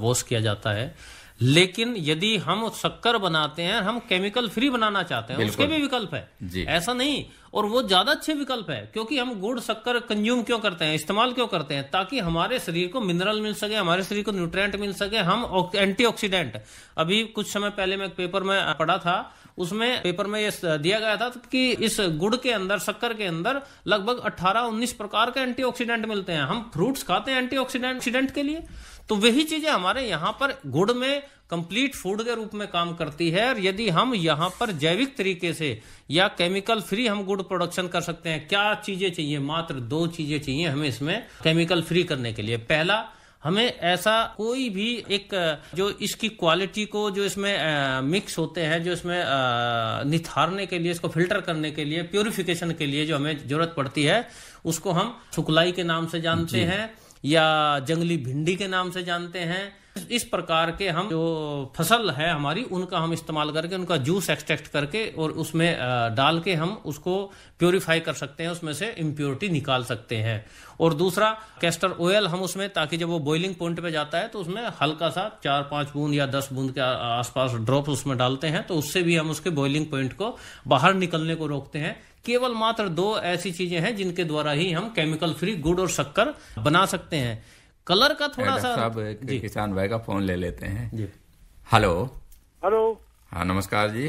वॉश किया जाता है लेकिन यदि हम शक्कर बनाते हैं हम केमिकल फ्री बनाना चाहते हैं उसके भी विकल्प है ऐसा नहीं और वो ज्यादा अच्छे विकल्प है क्योंकि हम गुड़ शक्कर कंज्यूम क्यों करते हैं इस्तेमाल क्यों करते हैं ताकि हमारे शरीर को मिनरल मिल सके हमारे शरीर को न्यूट्रिएंट मिल सके हम एंटीऑक्सीडेंट अभी कुछ समय पहले मैं एक पेपर में पढ़ा था उसमें पेपर में ये दिया गया था कि इस गुड़ के अंदर शक्कर के अंदर लगभग 18-19 प्रकार के एंटीऑक्सीडेंट मिलते हैं हम फ्रूट्स खाते हैं एंटीऑक्सीडेंट के लिए तो वही चीजें हमारे यहाँ पर गुड़ में कंप्लीट फूड के रूप में काम करती है और यदि हम यहाँ पर जैविक तरीके से या केमिकल फ्री हम गुड़ प्रोडक्शन कर सकते हैं क्या चीजें चाहिए मात्र दो चीजें चाहिए हमें इसमें केमिकल फ्री करने के लिए पहला हमें ऐसा कोई भी एक जो इसकी क्वालिटी को जो इसमें आ, मिक्स होते हैं जो इसमें आ, निथारने के लिए इसको फिल्टर करने के लिए प्योरिफिकेशन के लिए जो हमें जरूरत पड़ती है उसको हम सुकलाई के नाम से जानते हैं या जंगली भिंडी के नाम से जानते हैं इस प्रकार के हम जो फसल है हमारी उनका हम इस्तेमाल करके उनका जूस एक्सट्रैक्ट करके और उसमें डाल के हम उसको प्योरीफाई कर सकते हैं उसमें से इम्प्योरिटी निकाल सकते हैं और दूसरा कैस्टर ऑयल हम उसमें ताकि जब वो बॉइलिंग पॉइंट पे जाता है तो उसमें हल्का सा चार पाँच बूंद या दस बूंद के आसपास ड्रॉप उसमें डालते हैं तो उससे भी हम उसके बॉइलिंग पॉइंट को बाहर निकलने को रोकते हैं केवल मात्र दो ऐसी चीजें हैं जिनके द्वारा ही हम केमिकल फ्री गुड़ और शक्कर बना सकते हैं कलर का थोड़ा सा किसान भाई का फोन ले लेते हैं जी हेलो हेलो हाँ नमस्कार जी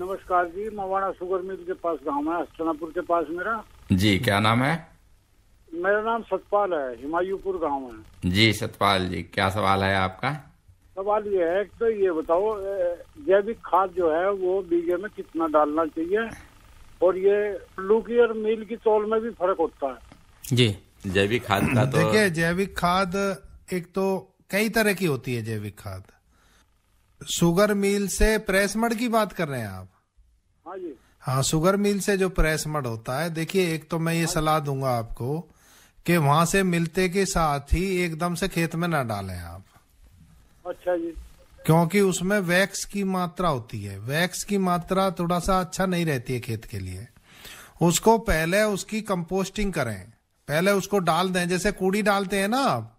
नमस्कार जी मवाना शुगर मिल के पास गांव है अस्टनापुर के पास मेरा जी क्या नाम है मेरा नाम सतपाल है हिमायूपुर गांव है जी सतपाल जी क्या सवाल है आपका सवाल ये है तो ये बताओ जैविक खाद जो है वो बीजे में कितना डालना चाहिए और ये फ्लू की और मील की चौल में भी फर्क होता है जी जैविक खाद का तो देखिए जैविक खाद एक तो कई तरह की होती है जैविक खाद शुगर मिल से प्रेस मड की बात कर रहे हैं आप हाँ जी हाँ शुगर मिल से जो प्रेस मड होता है देखिए एक तो मैं ये सलाह दूंगा आपको कि वहां से मिलते के साथ ही एकदम से खेत में ना डालें आप अच्छा जी क्योंकि उसमें वैक्स की मात्रा होती है वैक्स की मात्रा थोड़ा सा अच्छा नहीं रहती है खेत के लिए उसको पहले उसकी कंपोस्टिंग करें पहले उसको डाल दें जैसे कूड़ी डालते हैं ना आप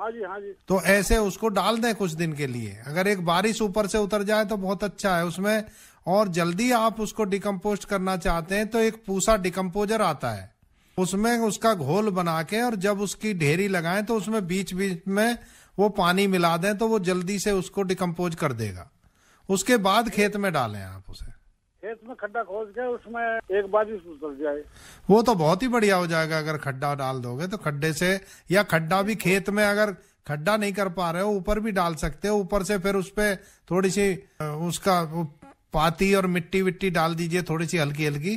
हाँ जी हाँ जी तो ऐसे उसको डाल दें कुछ दिन के लिए अगर एक बारिश ऊपर से उतर जाए तो बहुत अच्छा है उसमें और जल्दी आप उसको डिकम्पोस्ट करना चाहते हैं तो एक पूसा डिकम्पोजर आता है उसमें उसका घोल बना के और जब उसकी ढेरी लगाएं तो उसमें बीच बीच में वो पानी मिला दें तो वो जल्दी से उसको डिकम्पोज कर देगा उसके बाद खेत में डालें आप उसे खेत में खड्डा खोज के उसमें एक बाजू उतर जाए वो तो बहुत ही बढ़िया हो जाएगा अगर खड्डा डाल दोगे तो खड्डे से या खड्डा भी खेत में अगर खड्डा नहीं कर पा रहे हो ऊपर भी डाल सकते हो ऊपर से फिर उस पर थोड़ी सी उसका पाती और मिट्टी विट्टी डाल दीजिए थोड़ी सी हल्की हल्की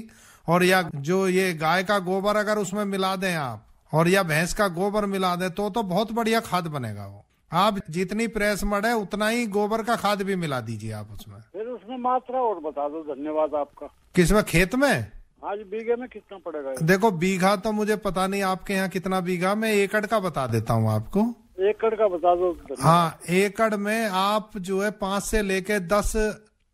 और या जो ये गाय का गोबर अगर उसमें मिला दें आप और या भैंस का गोबर मिला दें तो तो बहुत बढ़िया खाद बनेगा वो आप जितनी प्रेस मड़ है उतना ही गोबर का खाद भी मिला दीजिए आप उसमें फिर उसमें मात्रा और बता दो धन्यवाद आपका किसमें खेत में आज हाँ बीघे में कितना पड़ेगा देखो बीघा तो मुझे पता नहीं आपके यहाँ कितना बीघा मैं एकड़ का बता देता हूँ आपको एकड़ का बता दो हाँ एकड़ में आप जो है पाँच से लेके दस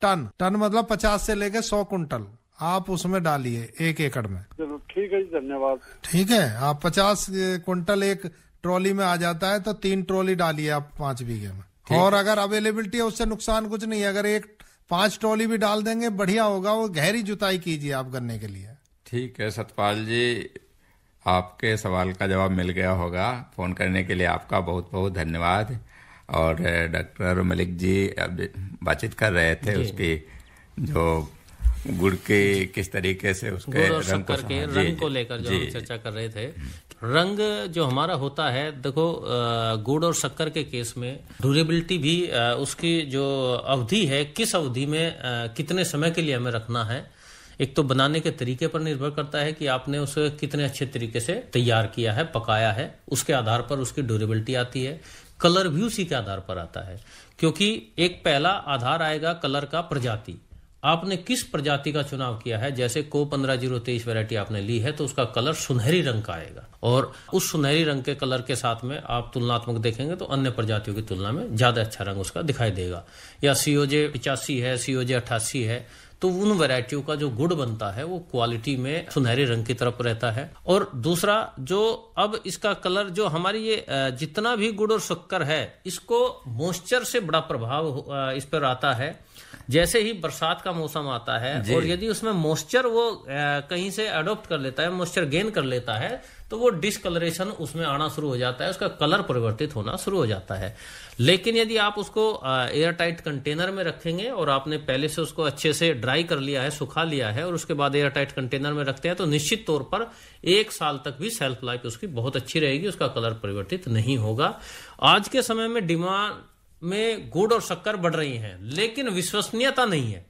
टन टन मतलब पचास से लेके सौ कुंटल आप उसमें डालिए एक एकड़ में चलो ठीक है जी धन्यवाद ठीक है आप पचास कुंटल एक ट्रॉली में आ जाता है तो तीन ट्रॉली डालिए आप पांच बीघे में और अगर अवेलेबिलिटी है उससे नुकसान कुछ नहीं है अगर एक पांच ट्रॉली भी डाल देंगे बढ़िया होगा वो गहरी जुताई कीजिए आप गन्ने के लिए ठीक है सतपाल जी आपके सवाल का जवाब मिल गया होगा फ़ोन करने के लिए आपका बहुत बहुत धन्यवाद और डॉक्टर मलिक जी अब बातचीत कर रहे थे उसकी जो गुड़ के किस तरीके से उसके रंग को, को लेकर जो चर्चा कर रहे थे रंग जो हमारा होता है देखो गुड़ और शक्कर के केस में ड्यूरेबिलिटी भी उसकी जो अवधि है किस अवधि में कितने समय के लिए हमें रखना है एक तो बनाने के तरीके पर निर्भर करता है कि आपने उसे कितने अच्छे तरीके से तैयार किया है पकाया है उसके आधार पर उसकी ड्यूरेबिलिटी आती है कलर भी उसी के आधार पर आता है क्योंकि एक पहला आधार आएगा कलर का प्रजाति आपने किस प्रजाति का चुनाव किया है जैसे को पंद्रह जीरो तेईस वेरायटी आपने ली है तो उसका कलर सुनहरी रंग का आएगा और उस सुनहरी रंग के कलर के साथ में आप तुलनात्मक देखेंगे तो अन्य प्रजातियों की तुलना में ज्यादा अच्छा रंग उसका दिखाई देगा या सीओजे पिचासी है सीओजे अट्ठासी है तो उन वेरायटियों का जो गुड़ बनता है वो क्वालिटी में सुनहरे रंग की तरफ रहता है और दूसरा जो अब इसका कलर जो हमारी ये जितना भी गुड़ और शक्कर है इसको मॉइस्चर से बड़ा प्रभाव इस पर आता है जैसे ही बरसात का मौसम आता है और यदि उसमें मॉइस्चर वो कहीं से अडोप्ट कर लेता है मॉइस्चर गेन कर लेता है तो वो डिसकलरेशन उसमें आना शुरू हो जाता है उसका कलर परिवर्तित होना शुरू हो जाता है लेकिन यदि आप उसको एयर टाइट कंटेनर में रखेंगे और आपने पहले से उसको अच्छे से ड्राई कर लिया है सुखा लिया है और उसके बाद एयर टाइट कंटेनर में रखते हैं तो निश्चित तौर पर एक साल तक भी सेल्फ लाइफ उसकी बहुत अच्छी रहेगी उसका कलर परिवर्तित नहीं होगा आज के समय में डिमांड में गुड़ और शक्कर बढ़ रही हैं लेकिन विश्वसनीयता नहीं है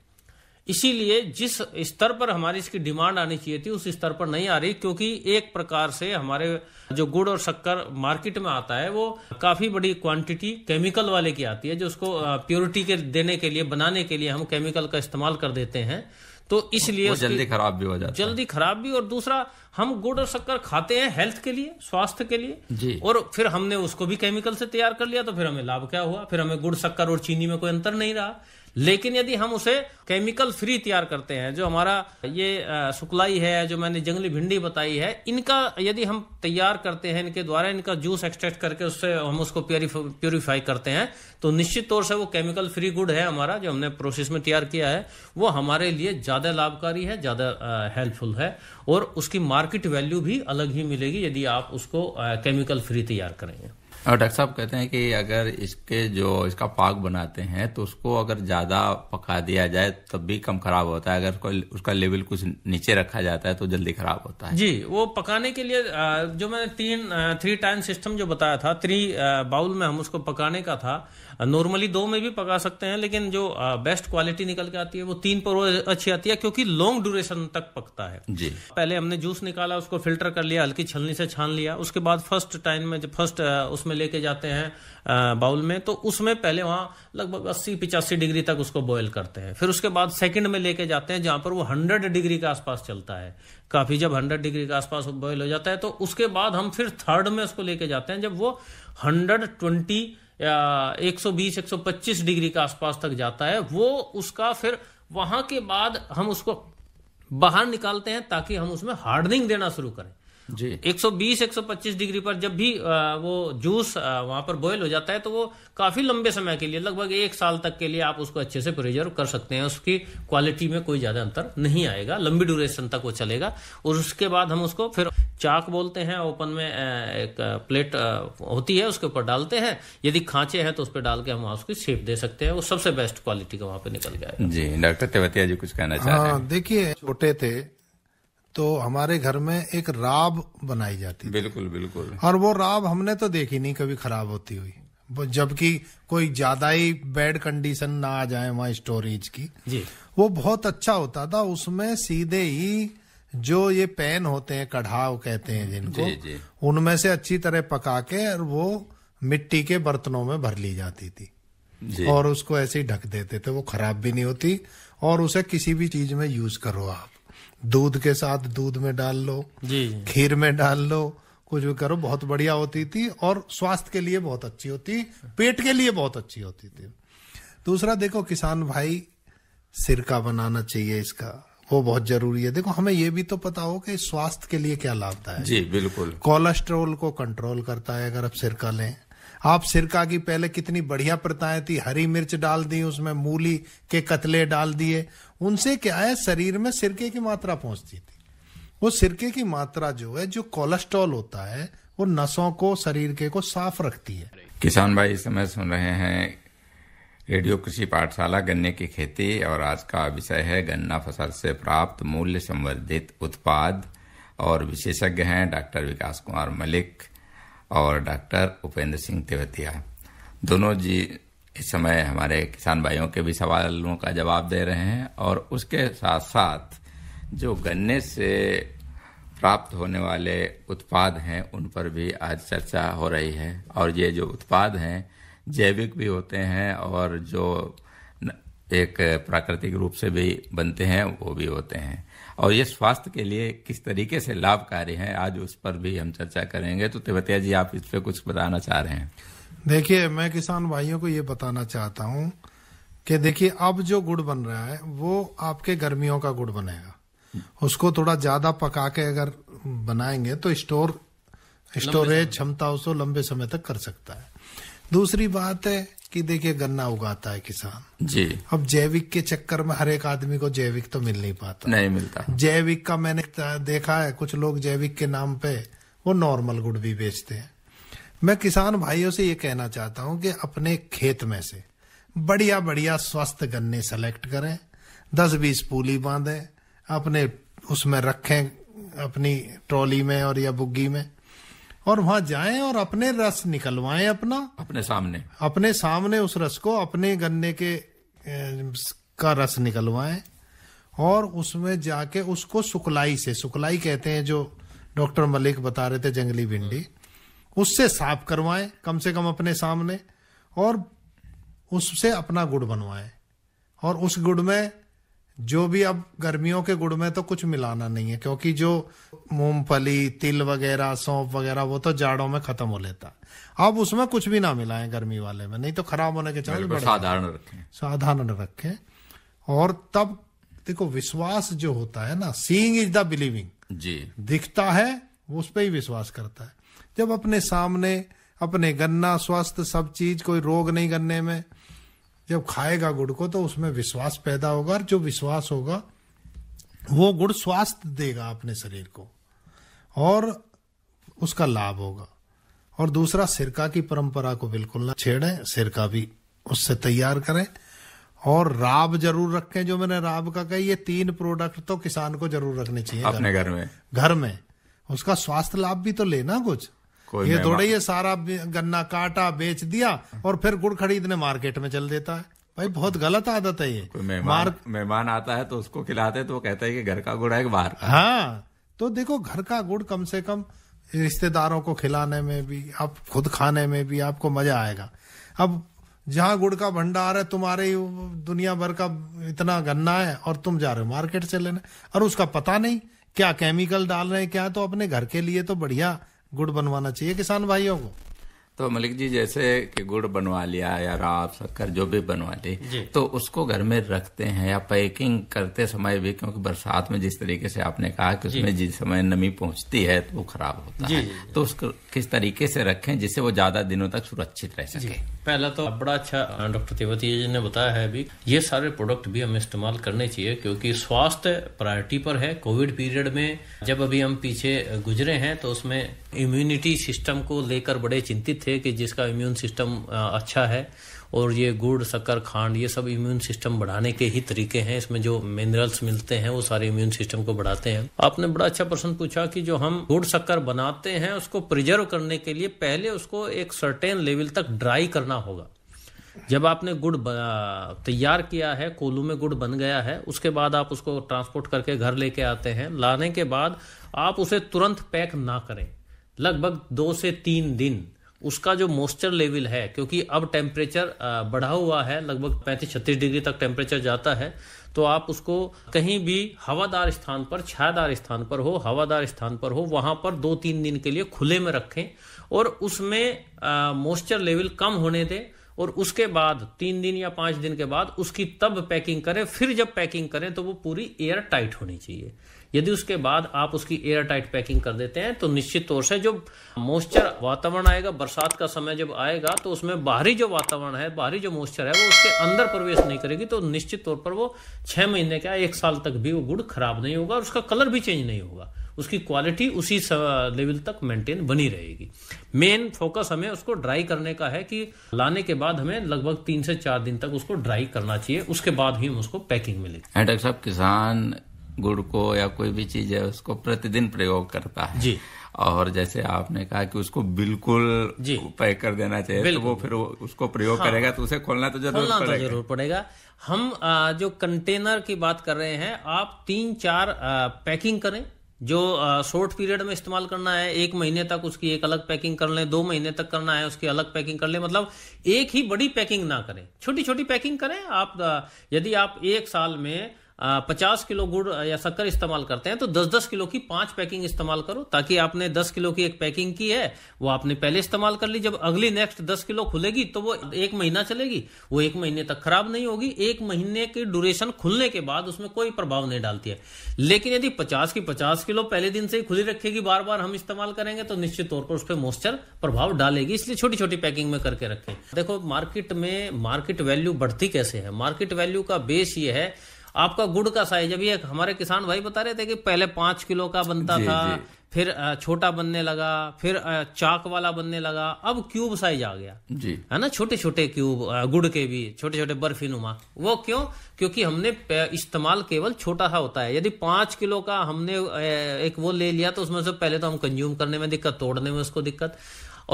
इसीलिए जिस स्तर पर हमारी इसकी डिमांड आनी चाहिए थी उस स्तर पर नहीं आ रही क्योंकि एक प्रकार से हमारे जो गुड़ और शक्कर मार्केट में आता है वो काफी बड़ी क्वांटिटी केमिकल वाले की आती है जो उसको प्योरिटी के देने के लिए बनाने के लिए हम केमिकल का इस्तेमाल कर देते हैं तो इसलिए जल्दी खराब भी हो जाता जल्दी खराब भी और दूसरा हम गुड़ और शक्कर खाते हैं हेल्थ के लिए स्वास्थ्य के लिए जी और फिर हमने उसको भी केमिकल से तैयार कर लिया तो फिर हमें लाभ क्या हुआ फिर हमें गुड़ शक्कर और चीनी में कोई अंतर नहीं रहा लेकिन यदि हम उसे केमिकल फ्री तैयार करते हैं जो हमारा ये सुकलाई है जो मैंने जंगली भिंडी बताई है इनका यदि हम तैयार करते हैं इनके द्वारा इनका जूस एक्सट्रैक्ट करके उससे हम उसको प्योरीफाई करते हैं तो निश्चित तौर से वो केमिकल फ्री गुड है हमारा जो हमने प्रोसेस में तैयार किया है वो हमारे लिए ज़्यादा लाभकारी है ज़्यादा हेल्पफुल है और उसकी मार्केट वैल्यू भी अलग ही मिलेगी यदि आप उसको केमिकल फ्री तैयार करेंगे और डॉक्टर साहब कहते हैं कि अगर इसके जो इसका पाक बनाते हैं तो उसको अगर ज़्यादा पका दिया जाए तब भी कम खराब होता है अगर उसका लेवल कुछ नीचे रखा जाता है तो जल्दी खराब होता है जी वो पकाने के लिए जो मैंने तीन थ्री टाइम सिस्टम जो बताया था थ्री बाउल में हम उसको पकाने का था नॉर्मली दो में भी पका सकते हैं लेकिन जो बेस्ट क्वालिटी निकल के आती है वो तीन पर अच्छी आती है क्योंकि लॉन्ग ड्यूरेशन तक पकता है जी पहले हमने जूस निकाला उसको फिल्टर कर लिया हल्की छलनी से छान लिया उसके बाद फर्स्ट टाइम में जब फर्स्ट उसमें लेके जाते हैं बाउल में तो उसमें पहले वहां लगभग अस्सी पिचासी डिग्री तक उसको बॉयल करते हैं फिर उसके बाद सेकंड में लेके जाते हैं जहां पर वो हंड्रेड डिग्री के आसपास चलता है काफ़ी जब हंड्रेड डिग्री के आसपास बॉयल हो जाता है तो उसके बाद हम फिर थर्ड में उसको लेके जाते हैं जब वो हंड्रेड ट्वेंटी 120 125 डिग्री के आसपास तक जाता है वो उसका फिर वहां के बाद हम उसको बाहर निकालते हैं ताकि हम उसमें हार्डनिंग देना शुरू करें जी 120 125 डिग्री पर जब भी वो जूस वहाँ पर बॉयल हो जाता है तो वो काफ़ी लंबे समय के लिए लगभग एक साल तक के लिए आप उसको अच्छे से प्रिजर्व कर सकते हैं उसकी क्वालिटी में कोई ज़्यादा अंतर नहीं आएगा लंबी ड्यूरेशन तक वो चलेगा और उसके बाद हम उसको फिर चाक बोलते हैं ओपन में एक प्लेट होती है उसके ऊपर डालते हैं यदि खांचे हैं तो उस पर डाल के हम वहाँ उसकी शेप दे सकते हैं वो सबसे बेस्ट क्वालिटी का वहाँ पे निकल गया जी डॉक्टर तेवतिया जी कुछ कहना चाहते हैं हाँ, देखिए छोटे थे तो हमारे घर में एक राब बनाई जाती बिल्कुल बिल्कुल और वो राब हमने तो देखी नहीं कभी खराब होती हुई जबकि कोई ज्यादा ही बैड कंडीशन ना आ जाए वहां स्टोरेज की जी वो बहुत अच्छा होता था उसमें सीधे ही जो ये पैन होते हैं कढ़ाव कहते हैं जिनको उनमें से अच्छी तरह पका के और वो मिट्टी के बर्तनों में भर ली जाती थी और उसको ऐसे ही ढक देते थे वो खराब भी नहीं होती और उसे किसी भी चीज में यूज करो आप दूध के साथ दूध में डाल लो जी, खीर में डाल लो कुछ भी करो बहुत बढ़िया होती थी और स्वास्थ्य के लिए बहुत अच्छी होती पेट के लिए बहुत अच्छी होती थी दूसरा देखो किसान भाई सिरका बनाना चाहिए इसका वो बहुत जरूरी है देखो हमें ये भी तो पता हो कि स्वास्थ्य के लिए क्या लाभदायक जी बिल्कुल कोलेस्ट्रोल को कंट्रोल करता है अगर आप सिरका लें आप सिरका की पहले कितनी बढ़िया प्रथाएं थी हरी मिर्च डाल दी उसमें मूली के कतले डाल दिए उनसे क्या है शरीर में सिरके की मात्रा पहुंचती थी वो सिरके की मात्रा जो है जो कोलेस्ट्रॉल होता है वो नसों को शरीर के को साफ रखती है किसान भाई इस समय सुन रहे हैं रेडियो कृषि पाठशाला गन्ने की खेती और आज का विषय है गन्ना फसल से प्राप्त मूल्य संवर्धित उत्पाद और विशेषज्ञ हैं डॉक्टर विकास कुमार मलिक और डॉक्टर उपेंद्र सिंह तेवतिया दोनों जी इस समय हमारे किसान भाइयों के भी सवालों का जवाब दे रहे हैं और उसके साथ साथ जो गन्ने से प्राप्त होने वाले उत्पाद हैं उन पर भी आज चर्चा हो रही है और ये जो उत्पाद हैं जैविक भी होते हैं और जो एक प्राकृतिक रूप से भी बनते हैं वो भी होते हैं और ये स्वास्थ्य के लिए किस तरीके से लाभकारी है आज उस पर भी हम चर्चा करेंगे तो तिवतिया जी आप इस पर कुछ बताना चाह रहे हैं देखिए मैं किसान भाइयों को ये बताना चाहता हूँ कि देखिए अब जो गुड़ बन रहा है वो आपके गर्मियों का गुड़ बनेगा उसको थोड़ा ज्यादा पका के अगर बनाएंगे तो स्टोर स्टोरेज क्षमता उसको लंबे समय तक कर सकता है दूसरी बात है कि देखिए गन्ना उगाता है किसान जी अब जैविक के चक्कर में हर एक आदमी को जैविक तो मिल नहीं पाता नहीं मिलता जैविक का मैंने देखा है कुछ लोग जैविक के नाम पे वो नॉर्मल गुड़ भी बेचते हैं मैं किसान भाइयों से ये कहना चाहता हूँ कि अपने खेत में से बढ़िया बढ़िया स्वस्थ गन्ने सेलेक्ट करें दस बीस पूली बांधे अपने उसमें रखें अपनी ट्रॉली में और या बुग्गी में और वहां जाएं और अपने रस निकलवाएं अपना अपने सामने अपने सामने उस रस को अपने गन्ने के का रस निकलवाएं और उसमें जाके उसको सुकलाई से सुकलाई कहते हैं जो डॉक्टर मलिक बता रहे थे जंगली भिंडी उससे साफ करवाएं कम से कम अपने सामने और उससे अपना गुड़ बनवाएं और उस गुड़ में जो भी अब गर्मियों के गुड़ में तो कुछ मिलाना नहीं है क्योंकि जो मूंगफली तिल वगैरह सौंप वगैरह वो तो जाड़ों में खत्म हो लेता है अब उसमें कुछ भी ना मिलाएं गर्मी वाले में नहीं तो खराब होने के चांस साधारण रखें साधारण रखें और तब देखो विश्वास जो होता है ना सीइंग इज द बिलीविंग जी दिखता है वो उस पर ही विश्वास करता है जब अपने सामने अपने गन्ना स्वस्थ सब चीज कोई रोग नहीं गन्ने में जब खाएगा गुड़ को तो उसमें विश्वास पैदा होगा और जो विश्वास होगा वो गुड़ स्वास्थ्य देगा अपने शरीर को और उसका लाभ होगा और दूसरा सिरका की परंपरा को बिल्कुल ना छेड़ें सिरका भी उससे तैयार करें और राब जरूर रखें जो मैंने राब का कही ये तीन प्रोडक्ट तो किसान को जरूर रखने चाहिए अपने घर में घर में उसका स्वास्थ्य लाभ भी तो लेना कुछ कोई ये दौड़े ये सारा गन्ना काटा बेच दिया और फिर गुड़ खरीदने मार्केट में चल देता है भाई बहुत गलत आदत है ये मेहमान मेहमान आता है तो उसको खिलाते तो वो कहता है कि घर का गुड़ है बाहर हाँ तो देखो घर का गुड़ कम से कम रिश्तेदारों को खिलाने में भी आप खुद खाने में भी आपको मजा आएगा अब जहाँ गुड़ का भंडार है तुम्हारे दुनिया भर का इतना गन्ना है और तुम जा रहे हो मार्केट से लेने और उसका पता नहीं क्या केमिकल डाल रहे हैं क्या तो अपने घर के लिए तो बढ़िया गुड़ बनवाना चाहिए किसान भाइयों को तो मलिक जी जैसे कि गुड़ बनवा लिया या राब शक्कर जो भी बनवा ली तो उसको घर में रखते हैं या पैकिंग करते समय भी क्योंकि बरसात में जिस तरीके से आपने कहा कि उसमें जिस समय नमी पहुंचती है तो वो खराब होता है तो उसको किस तरीके से रखें जिससे वो ज्यादा दिनों तक सुरक्षित रह सके पहला तो बड़ा अच्छा डॉक्टर तिवती जी ने बताया है अभी ये सारे प्रोडक्ट भी हमें इस्तेमाल करने चाहिए क्योंकि स्वास्थ्य प्रायोरिटी पर है कोविड पीरियड में जब अभी हम पीछे गुजरे हैं तो उसमें इम्यूनिटी सिस्टम को लेकर बड़े चिंतित थे कि जिसका इम्यून सिस्टम अच्छा है और ये गुड़ शक्कर खांड ये सब इम्यून सिस्टम बढ़ाने के ही तरीके हैं इसमें जो मिनरल्स मिलते हैं वो सारे इम्यून सिस्टम को बढ़ाते हैं आपने बड़ा अच्छा प्रश्न पूछा कि जो हम गुड़ शक्कर बनाते हैं उसको प्रिजर्व करने के लिए पहले उसको एक सर्टेन लेवल तक ड्राई करना होगा जब आपने गुड़ तैयार किया है कोलू में गुड़ बन गया है उसके बाद आप उसको ट्रांसपोर्ट करके घर लेके आते हैं लाने के बाद आप उसे तुरंत पैक ना करें लगभग दो से तीन दिन उसका जो मॉइस्चर लेवल है क्योंकि अब टेम्परेचर बढ़ा हुआ है लगभग पैंतीस छत्तीस डिग्री तक टेम्परेचर जाता है तो आप उसको कहीं भी हवादार स्थान पर छायादार स्थान पर हो हवादार स्थान पर हो वहां पर दो तीन दिन के लिए खुले में रखें और उसमें मॉइस्चर लेवल कम होने दें और उसके बाद तीन दिन या पांच दिन के बाद उसकी तब पैकिंग करें फिर जब पैकिंग करें तो वो पूरी एयर टाइट होनी चाहिए यदि उसके बाद आप उसकी एयर टाइट पैकिंग कर देते हैं तो निश्चित तौर से जो मॉइस्चर वातावरण आएगा बरसात का समय जब आएगा तो उसमें बाहरी जो वातावरण है बाहरी जो मॉइस्चर है वो उसके अंदर प्रवेश नहीं करेगी तो निश्चित तौर पर वो छह महीने का एक साल तक भी वो गुड़ खराब नहीं होगा और उसका कलर भी चेंज नहीं होगा उसकी क्वालिटी उसी लेवल तक मेंटेन बनी रहेगी मेन फोकस हमें उसको ड्राई करने का है कि लाने के बाद हमें लगभग तीन से चार दिन तक उसको ड्राई करना चाहिए उसके बाद ही हम उसको पैकिंग में लेंगे हाँ, साहब किसान गुड़ को या कोई भी चीज है उसको प्रतिदिन प्रयोग करता है जी और जैसे आपने कहा कि उसको बिल्कुल पैक कर देना चाहिए तो वो फिर उसको प्रयोग हाँ। करेगा तो उसे खोलना तो जरूर खोलना तो पड़ेगा। तो जरूर पड़ेगा हम जो कंटेनर की बात कर रहे हैं आप तीन चार पैकिंग करें जो शॉर्ट पीरियड में इस्तेमाल करना है एक महीने तक उसकी एक अलग पैकिंग कर लें दो महीने तक करना है उसकी अलग पैकिंग कर लें मतलब एक ही बड़ी पैकिंग ना करें छोटी छोटी पैकिंग करें आप यदि आप एक साल में पचास किलो गुड़ या शक्कर इस्तेमाल करते हैं तो दस दस किलो की पांच पैकिंग इस्तेमाल करो ताकि आपने दस किलो की एक पैकिंग की है वो आपने पहले इस्तेमाल कर ली जब अगली नेक्स्ट दस किलो खुलेगी तो वो एक महीना चलेगी वो एक महीने तक खराब नहीं होगी एक महीने की ड्यूरेशन खुलने के बाद उसमें कोई प्रभाव नहीं डालती है लेकिन यदि पचास की पचास किलो पहले दिन से ही खुली रखेगी बार बार हम इस्तेमाल करेंगे तो निश्चित तौर पर उस पर मॉइस्चर प्रभाव डालेगी इसलिए छोटी छोटी पैकिंग में करके रखें देखो मार्केट में मार्केट वैल्यू बढ़ती कैसे है मार्केट वैल्यू का बेस ये है आपका गुड़ का साइज अभी एक हमारे किसान भाई बता रहे थे कि पहले पांच किलो का बनता था फिर छोटा बनने लगा फिर चाक वाला बनने लगा अब क्यूब साइज आ गया जी है ना छोटे छोटे क्यूब गुड़ के भी छोटे छोटे बर्फी नुमा वो क्यों क्योंकि हमने इस्तेमाल केवल छोटा सा होता है यदि पांच किलो का हमने एक वो ले लिया तो उसमें से पहले तो हम कंज्यूम करने में दिक्कत तोड़ने में उसको दिक्कत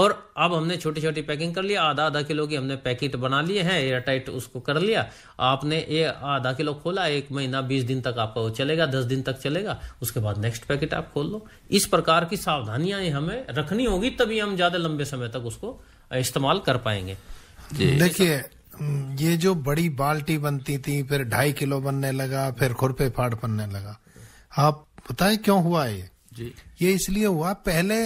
और अब हमने छोटी छोटी पैकिंग कर लिया आधा आधा किलो की हमने पैकेट बना लिए हैं एयर टाइट उसको कर लिया आपने ये आधा किलो खोला एक महीना बीस दिन तक आपका वो चलेगा दस दिन तक चलेगा उसके बाद नेक्स्ट पैकेट आप खोल लो इस प्रकार की सावधानियां हमें रखनी होगी तभी हम ज्यादा लंबे समय तक उसको इस्तेमाल कर पाएंगे देखिए ये जो बड़ी बाल्टी बनती थी फिर ढाई किलो बनने लगा फिर खुरपे फाड़ बनने लगा आप बताए क्यों हुआ ये जी ये इसलिए हुआ पहले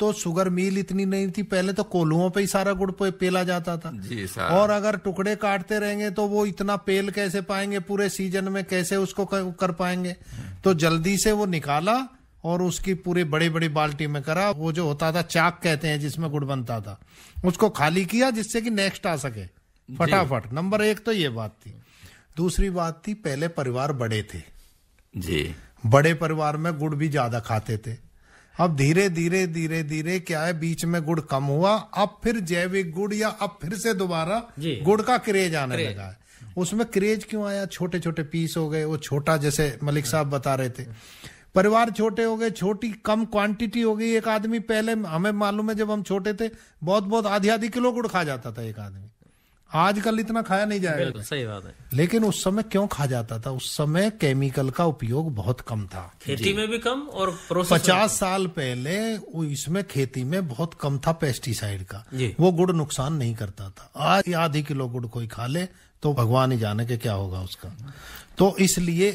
तो शुगर मिल इतनी नहीं थी पहले तो कोलुओं पे ही सारा गुड़ पे पेला जाता था जी और अगर टुकड़े काटते रहेंगे तो वो इतना पेल कैसे पाएंगे पूरे सीजन में कैसे उसको कर पाएंगे तो जल्दी से वो निकाला और उसकी पूरे बड़े बड़े बाल्टी में करा वो जो होता था चाक कहते हैं जिसमें गुड़ बनता था उसको खाली किया जिससे कि नेक्स्ट आ सके फटाफट नंबर एक तो ये बात थी दूसरी बात थी पहले परिवार बड़े थे जी बड़े परिवार में गुड़ भी ज्यादा खाते थे अब धीरे धीरे धीरे धीरे क्या है बीच में गुड़ कम हुआ अब फिर जैविक गुड़ या अब फिर से दोबारा गुड़ का क्रेज आने क्रेज। लगा है उसमें क्रेज क्यों आया छोटे छोटे पीस हो गए वो छोटा जैसे मलिक साहब बता रहे थे परिवार छोटे हो गए छोटी कम क्वांटिटी हो गई एक आदमी पहले हमें मालूम है जब हम छोटे थे बहुत बहुत आधी आधी किलो गुड़ खा जाता था एक आदमी आजकल इतना खाया नहीं जाएगा सही बात है लेकिन उस समय क्यों खा जाता था उस समय केमिकल का उपयोग बहुत कम था खेती में भी कम और पचास साल पहले इसमें खेती में बहुत कम था पेस्टिसाइड का वो गुड़ नुकसान नहीं करता था आज आधी किलो गुड़ कोई खा ले तो भगवान ही जाने के क्या होगा उसका तो इसलिए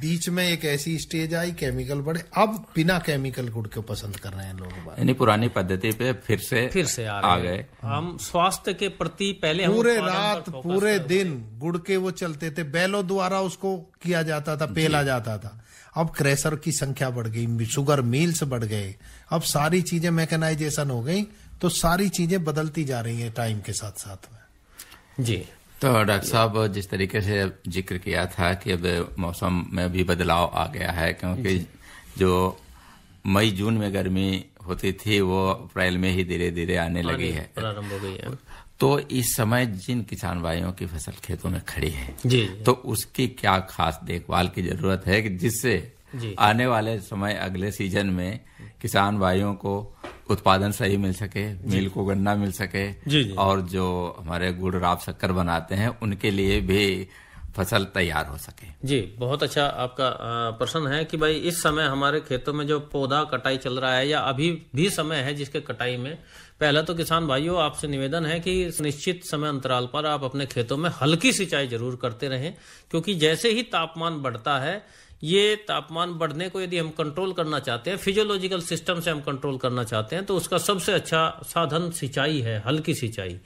बीच में एक ऐसी स्टेज आई केमिकल बढ़े अब बिना केमिकल गुड़ के पसंद कर रहे हैं लोग यानी पुरानी पद्धति पे फिर से फिर से आ, आ गए हम स्वास्थ्य के प्रति पहले पूरे रात पूरे दिन गुड़ के वो चलते थे बैलों द्वारा उसको किया जाता था पेला जाता था अब क्रेशर की संख्या बढ़ गई शुगर मिल्स बढ़ गए अब सारी चीजें मैकेनाइजेशन हो गई तो सारी चीजें बदलती जा रही है टाइम के साथ साथ में जी तो डॉक्टर साहब जिस तरीके से जिक्र किया था कि अब मौसम में भी बदलाव आ गया है क्योंकि जो मई जून में गर्मी होती थी वो अप्रैल में ही धीरे धीरे आने लगी है प्रारंभ हो गई है तो इस समय जिन किसान भाइयों की फसल खेतों में खड़ी है जी, जी। तो उसकी क्या खास देखभाल की जरूरत है कि जिससे आने वाले समय अगले सीजन में किसान भाइयों को उत्पादन सही मिल सके मिल को गन्ना मिल सके जी, जी। और जो हमारे गुड़ राब शक्कर बनाते हैं उनके लिए भी फसल तैयार हो सके जी बहुत अच्छा आपका प्रश्न है कि भाई इस समय हमारे खेतों में जो पौधा कटाई चल रहा है या अभी भी समय है जिसके कटाई में पहला तो किसान भाइयों आपसे निवेदन है कि निश्चित समय अंतराल पर आप अपने खेतों में हल्की सिंचाई जरूर करते रहें क्योंकि जैसे ही तापमान बढ़ता है ये तापमान बढ़ने को यदि हम कंट्रोल करना चाहते हैं फिजियोलॉजिकल सिस्टम से हम कंट्रोल करना चाहते हैं तो उसका सबसे अच्छा साधन सिंचाई है हल्की सिंचाई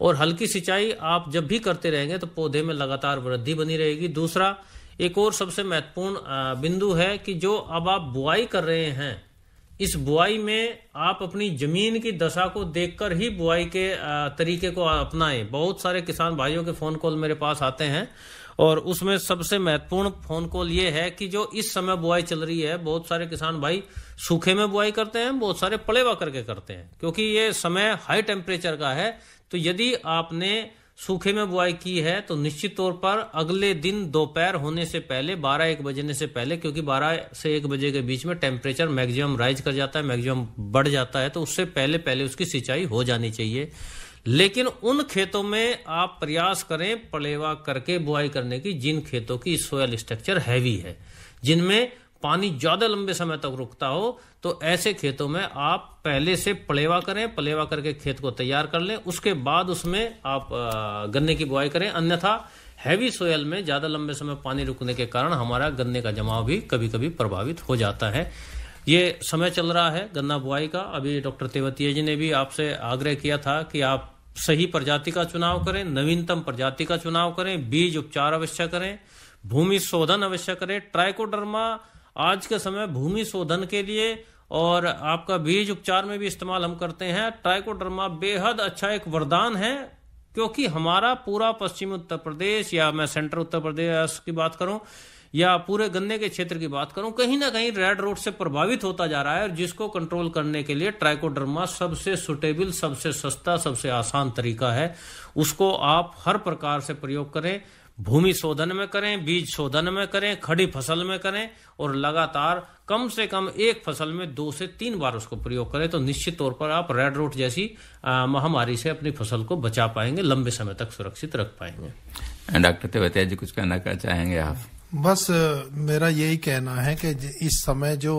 और हल्की सिंचाई आप जब भी करते रहेंगे तो पौधे में लगातार वृद्धि बनी रहेगी दूसरा एक और सबसे महत्वपूर्ण बिंदु है कि जो अब आप बुआई कर रहे हैं इस बुआई में आप अपनी जमीन की दशा को देखकर ही बुआई के तरीके को अपनाएं बहुत सारे किसान भाइयों के फोन कॉल मेरे पास आते हैं और उसमें सबसे महत्वपूर्ण फोन कॉल ये है कि जो इस समय बुआई चल रही है बहुत सारे किसान भाई सूखे में बुआई करते हैं बहुत सारे पड़ेवा करके करते हैं क्योंकि ये समय हाई टेम्परेचर का है तो यदि आपने सूखे में बुआई की है तो निश्चित तौर पर अगले दिन दोपहर होने से पहले 12 एक बजने से पहले क्योंकि 12 से एक बजे के बीच में टेम्परेचर मैक्सिमम राइज कर जाता है मैक्सिमम बढ़ जाता है तो उससे पहले पहले उसकी सिंचाई हो जानी चाहिए लेकिन उन खेतों में आप प्रयास करें पलेवा करके बुआई करने की जिन खेतों की सोयल स्ट्रक्चर हैवी है जिनमें पानी ज़्यादा लंबे समय तक रुकता हो तो ऐसे खेतों में आप पहले से पलेवा करें पलेवा करके खेत को तैयार कर लें उसके बाद उसमें आप गन्ने की बुआई करें अन्यथा हैवी सोयल में ज़्यादा लंबे समय पानी रुकने के कारण हमारा गन्ने का जमाव भी कभी कभी प्रभावित हो जाता है ये समय चल रहा है गन्ना बुआई का अभी डॉक्टर तेवतिया जी ने भी आपसे आग्रह किया था कि आप सही प्रजाति का चुनाव करें नवीनतम प्रजाति का चुनाव करें बीज उपचार अवश्य करें भूमि शोधन अवश्य करें ट्राइकोडर्मा आज के समय भूमि शोधन के लिए और आपका बीज उपचार में भी इस्तेमाल हम करते हैं ट्राइकोडर्मा बेहद अच्छा एक वरदान है क्योंकि हमारा पूरा पश्चिम उत्तर प्रदेश या मैं सेंट्रल उत्तर प्रदेश की बात करूं या पूरे गन्ने के क्षेत्र की बात करूं कहीं ना कहीं रेड रोड से प्रभावित होता जा रहा है और जिसको कंट्रोल करने के लिए ट्राइकोडर्मा सबसे सुटेबल सबसे सस्ता सबसे आसान तरीका है उसको आप हर प्रकार से प्रयोग करें भूमि शोधन में करें बीज शोधन में करें खड़ी फसल में करें और लगातार कम से कम एक फसल में दो से तीन बार उसको प्रयोग करें तो निश्चित तौर पर आप रेड रोट जैसी महामारी से अपनी फसल को बचा पाएंगे लंबे समय तक सुरक्षित रख पाएंगे डॉक्टर तेवतिया जी कुछ कहना चाहेंगे आप बस मेरा यही कहना है कि इस समय जो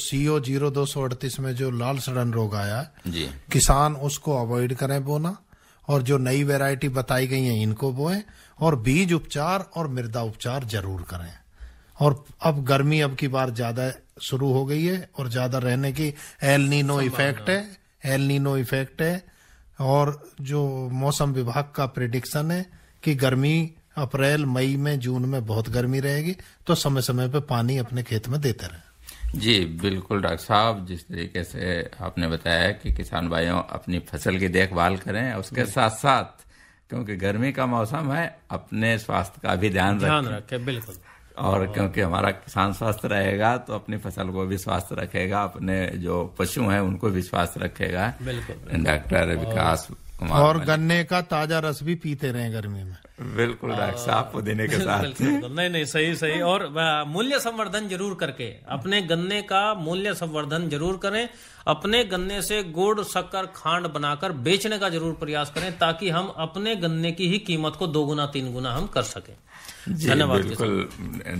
सीओ जीरो दो सौ अड़तीस में जो लाल सड़न रोग आया है किसान उसको अवॉइड करें बोना और जो नई वैरायटी बताई गई है इनको बोएं और बीज उपचार और मृदा उपचार जरूर करें और अब गर्मी अब की बार ज्यादा शुरू हो गई है और ज्यादा रहने की एलनीनो इफेक्ट है एलनीनो इफेक्ट है और जो मौसम विभाग का प्रिडिक्शन है कि गर्मी अप्रैल मई में जून में बहुत गर्मी रहेगी तो समय समय पर पानी अपने खेत में देते रहें जी बिल्कुल डॉक्टर साहब जिस तरीके से आपने बताया कि किसान भाइयों अपनी फसल की देखभाल करें उसके साथ साथ क्योंकि गर्मी का मौसम है अपने स्वास्थ्य का भी ध्यान ध्यान रखें बिल्कुल और क्योंकि हमारा किसान स्वस्थ रहेगा तो अपनी फसल को भी स्वस्थ रखेगा अपने जो पशु हैं उनको भी स्वस्थ रखेगा बिल्कुल डॉक्टर विकास कुमार और गन्ने का ताजा रस भी पीते रहे गर्मी में बिल्कुल डॉक्टर साहब को देने के साथ नहीं नहीं सही सही और मूल्य संवर्धन जरूर करके अपने गन्ने का मूल्य संवर्धन जरूर करें अपने गन्ने से गुड़ शक्कर खांड बनाकर बेचने का जरूर प्रयास करें ताकि हम अपने गन्ने की ही कीमत को दोगुना तीन गुना हम कर सकें धन्यवाद बिल्कुल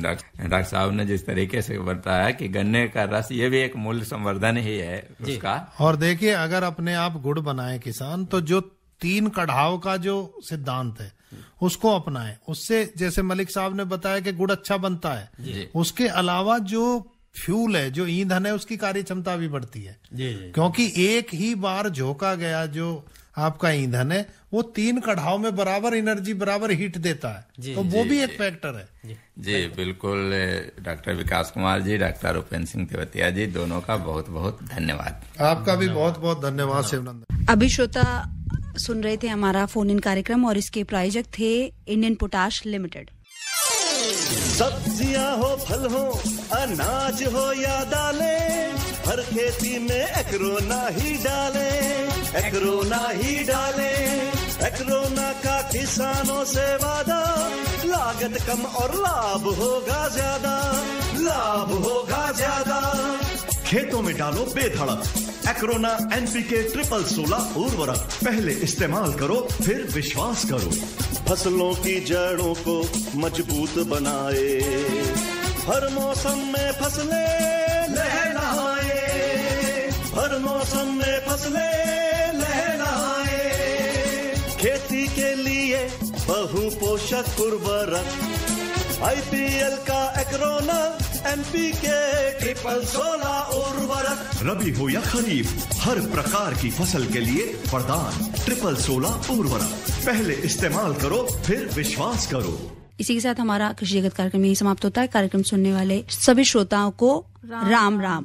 डॉक्टर साहब ने जिस तरीके से बताया कि गन्ने का रस ये भी एक मूल्य संवर्धन ही है उसका और देखिए अगर अपने आप गुड़ बनाए किसान तो जो तीन कढ़ाव का जो सिद्धांत है उसको अपनाए उससे जैसे मलिक साहब ने बताया कि गुड़ अच्छा बनता है उसके अलावा जो फ्यूल है जो ईंधन है उसकी कार्य क्षमता भी बढ़ती है जी, जी, क्योंकि एक ही बार झोंका गया जो आपका ईंधन है वो तीन कढ़ाव में बराबर एनर्जी बराबर हीट देता है जी, तो वो जी, भी एक फैक्टर है जी, जी बिल्कुल डॉक्टर विकास कुमार जी डॉक्टर उपेंद्र सिंह तेवतिया जी दोनों का बहुत बहुत धन्यवाद आपका भी बहुत बहुत धन्यवाद शिवनंदन अभी श्रोता सुन रहे थे हमारा फोन इन कार्यक्रम और इसके प्रायोजक थे इंडियन पोटाश लिमिटेड सब्जियां हो फल हो अनाज हो या दाले हर खेती में एकरोना ही डाले एकरोना ही डाले एकरोना का किसानों से वादा लागत कम और लाभ होगा ज्यादा लाभ होगा ज्यादा खेतों में डालो बेधड़क एक्रोना एनपीके ट्रिपल सोलह उर्वरक पहले इस्तेमाल करो फिर विश्वास करो फसलों की जड़ों को मजबूत बनाए हर मौसम में फसले लहराए हर मौसम में फसले लहराए खेती के लिए बहु पोषक उर्वरक आईपीएल का एक्रोना एन पी के ट्रिपल सोलह उर्वरक रबी हो या खरीफ हर प्रकार की फसल के लिए वरदान ट्रिपल सोलह उर्वरक पहले इस्तेमाल करो फिर विश्वास करो इसी के साथ हमारा कृषि जगत कार्यक्रम यही समाप्त होता है कार्यक्रम सुनने वाले सभी श्रोताओं को राम राम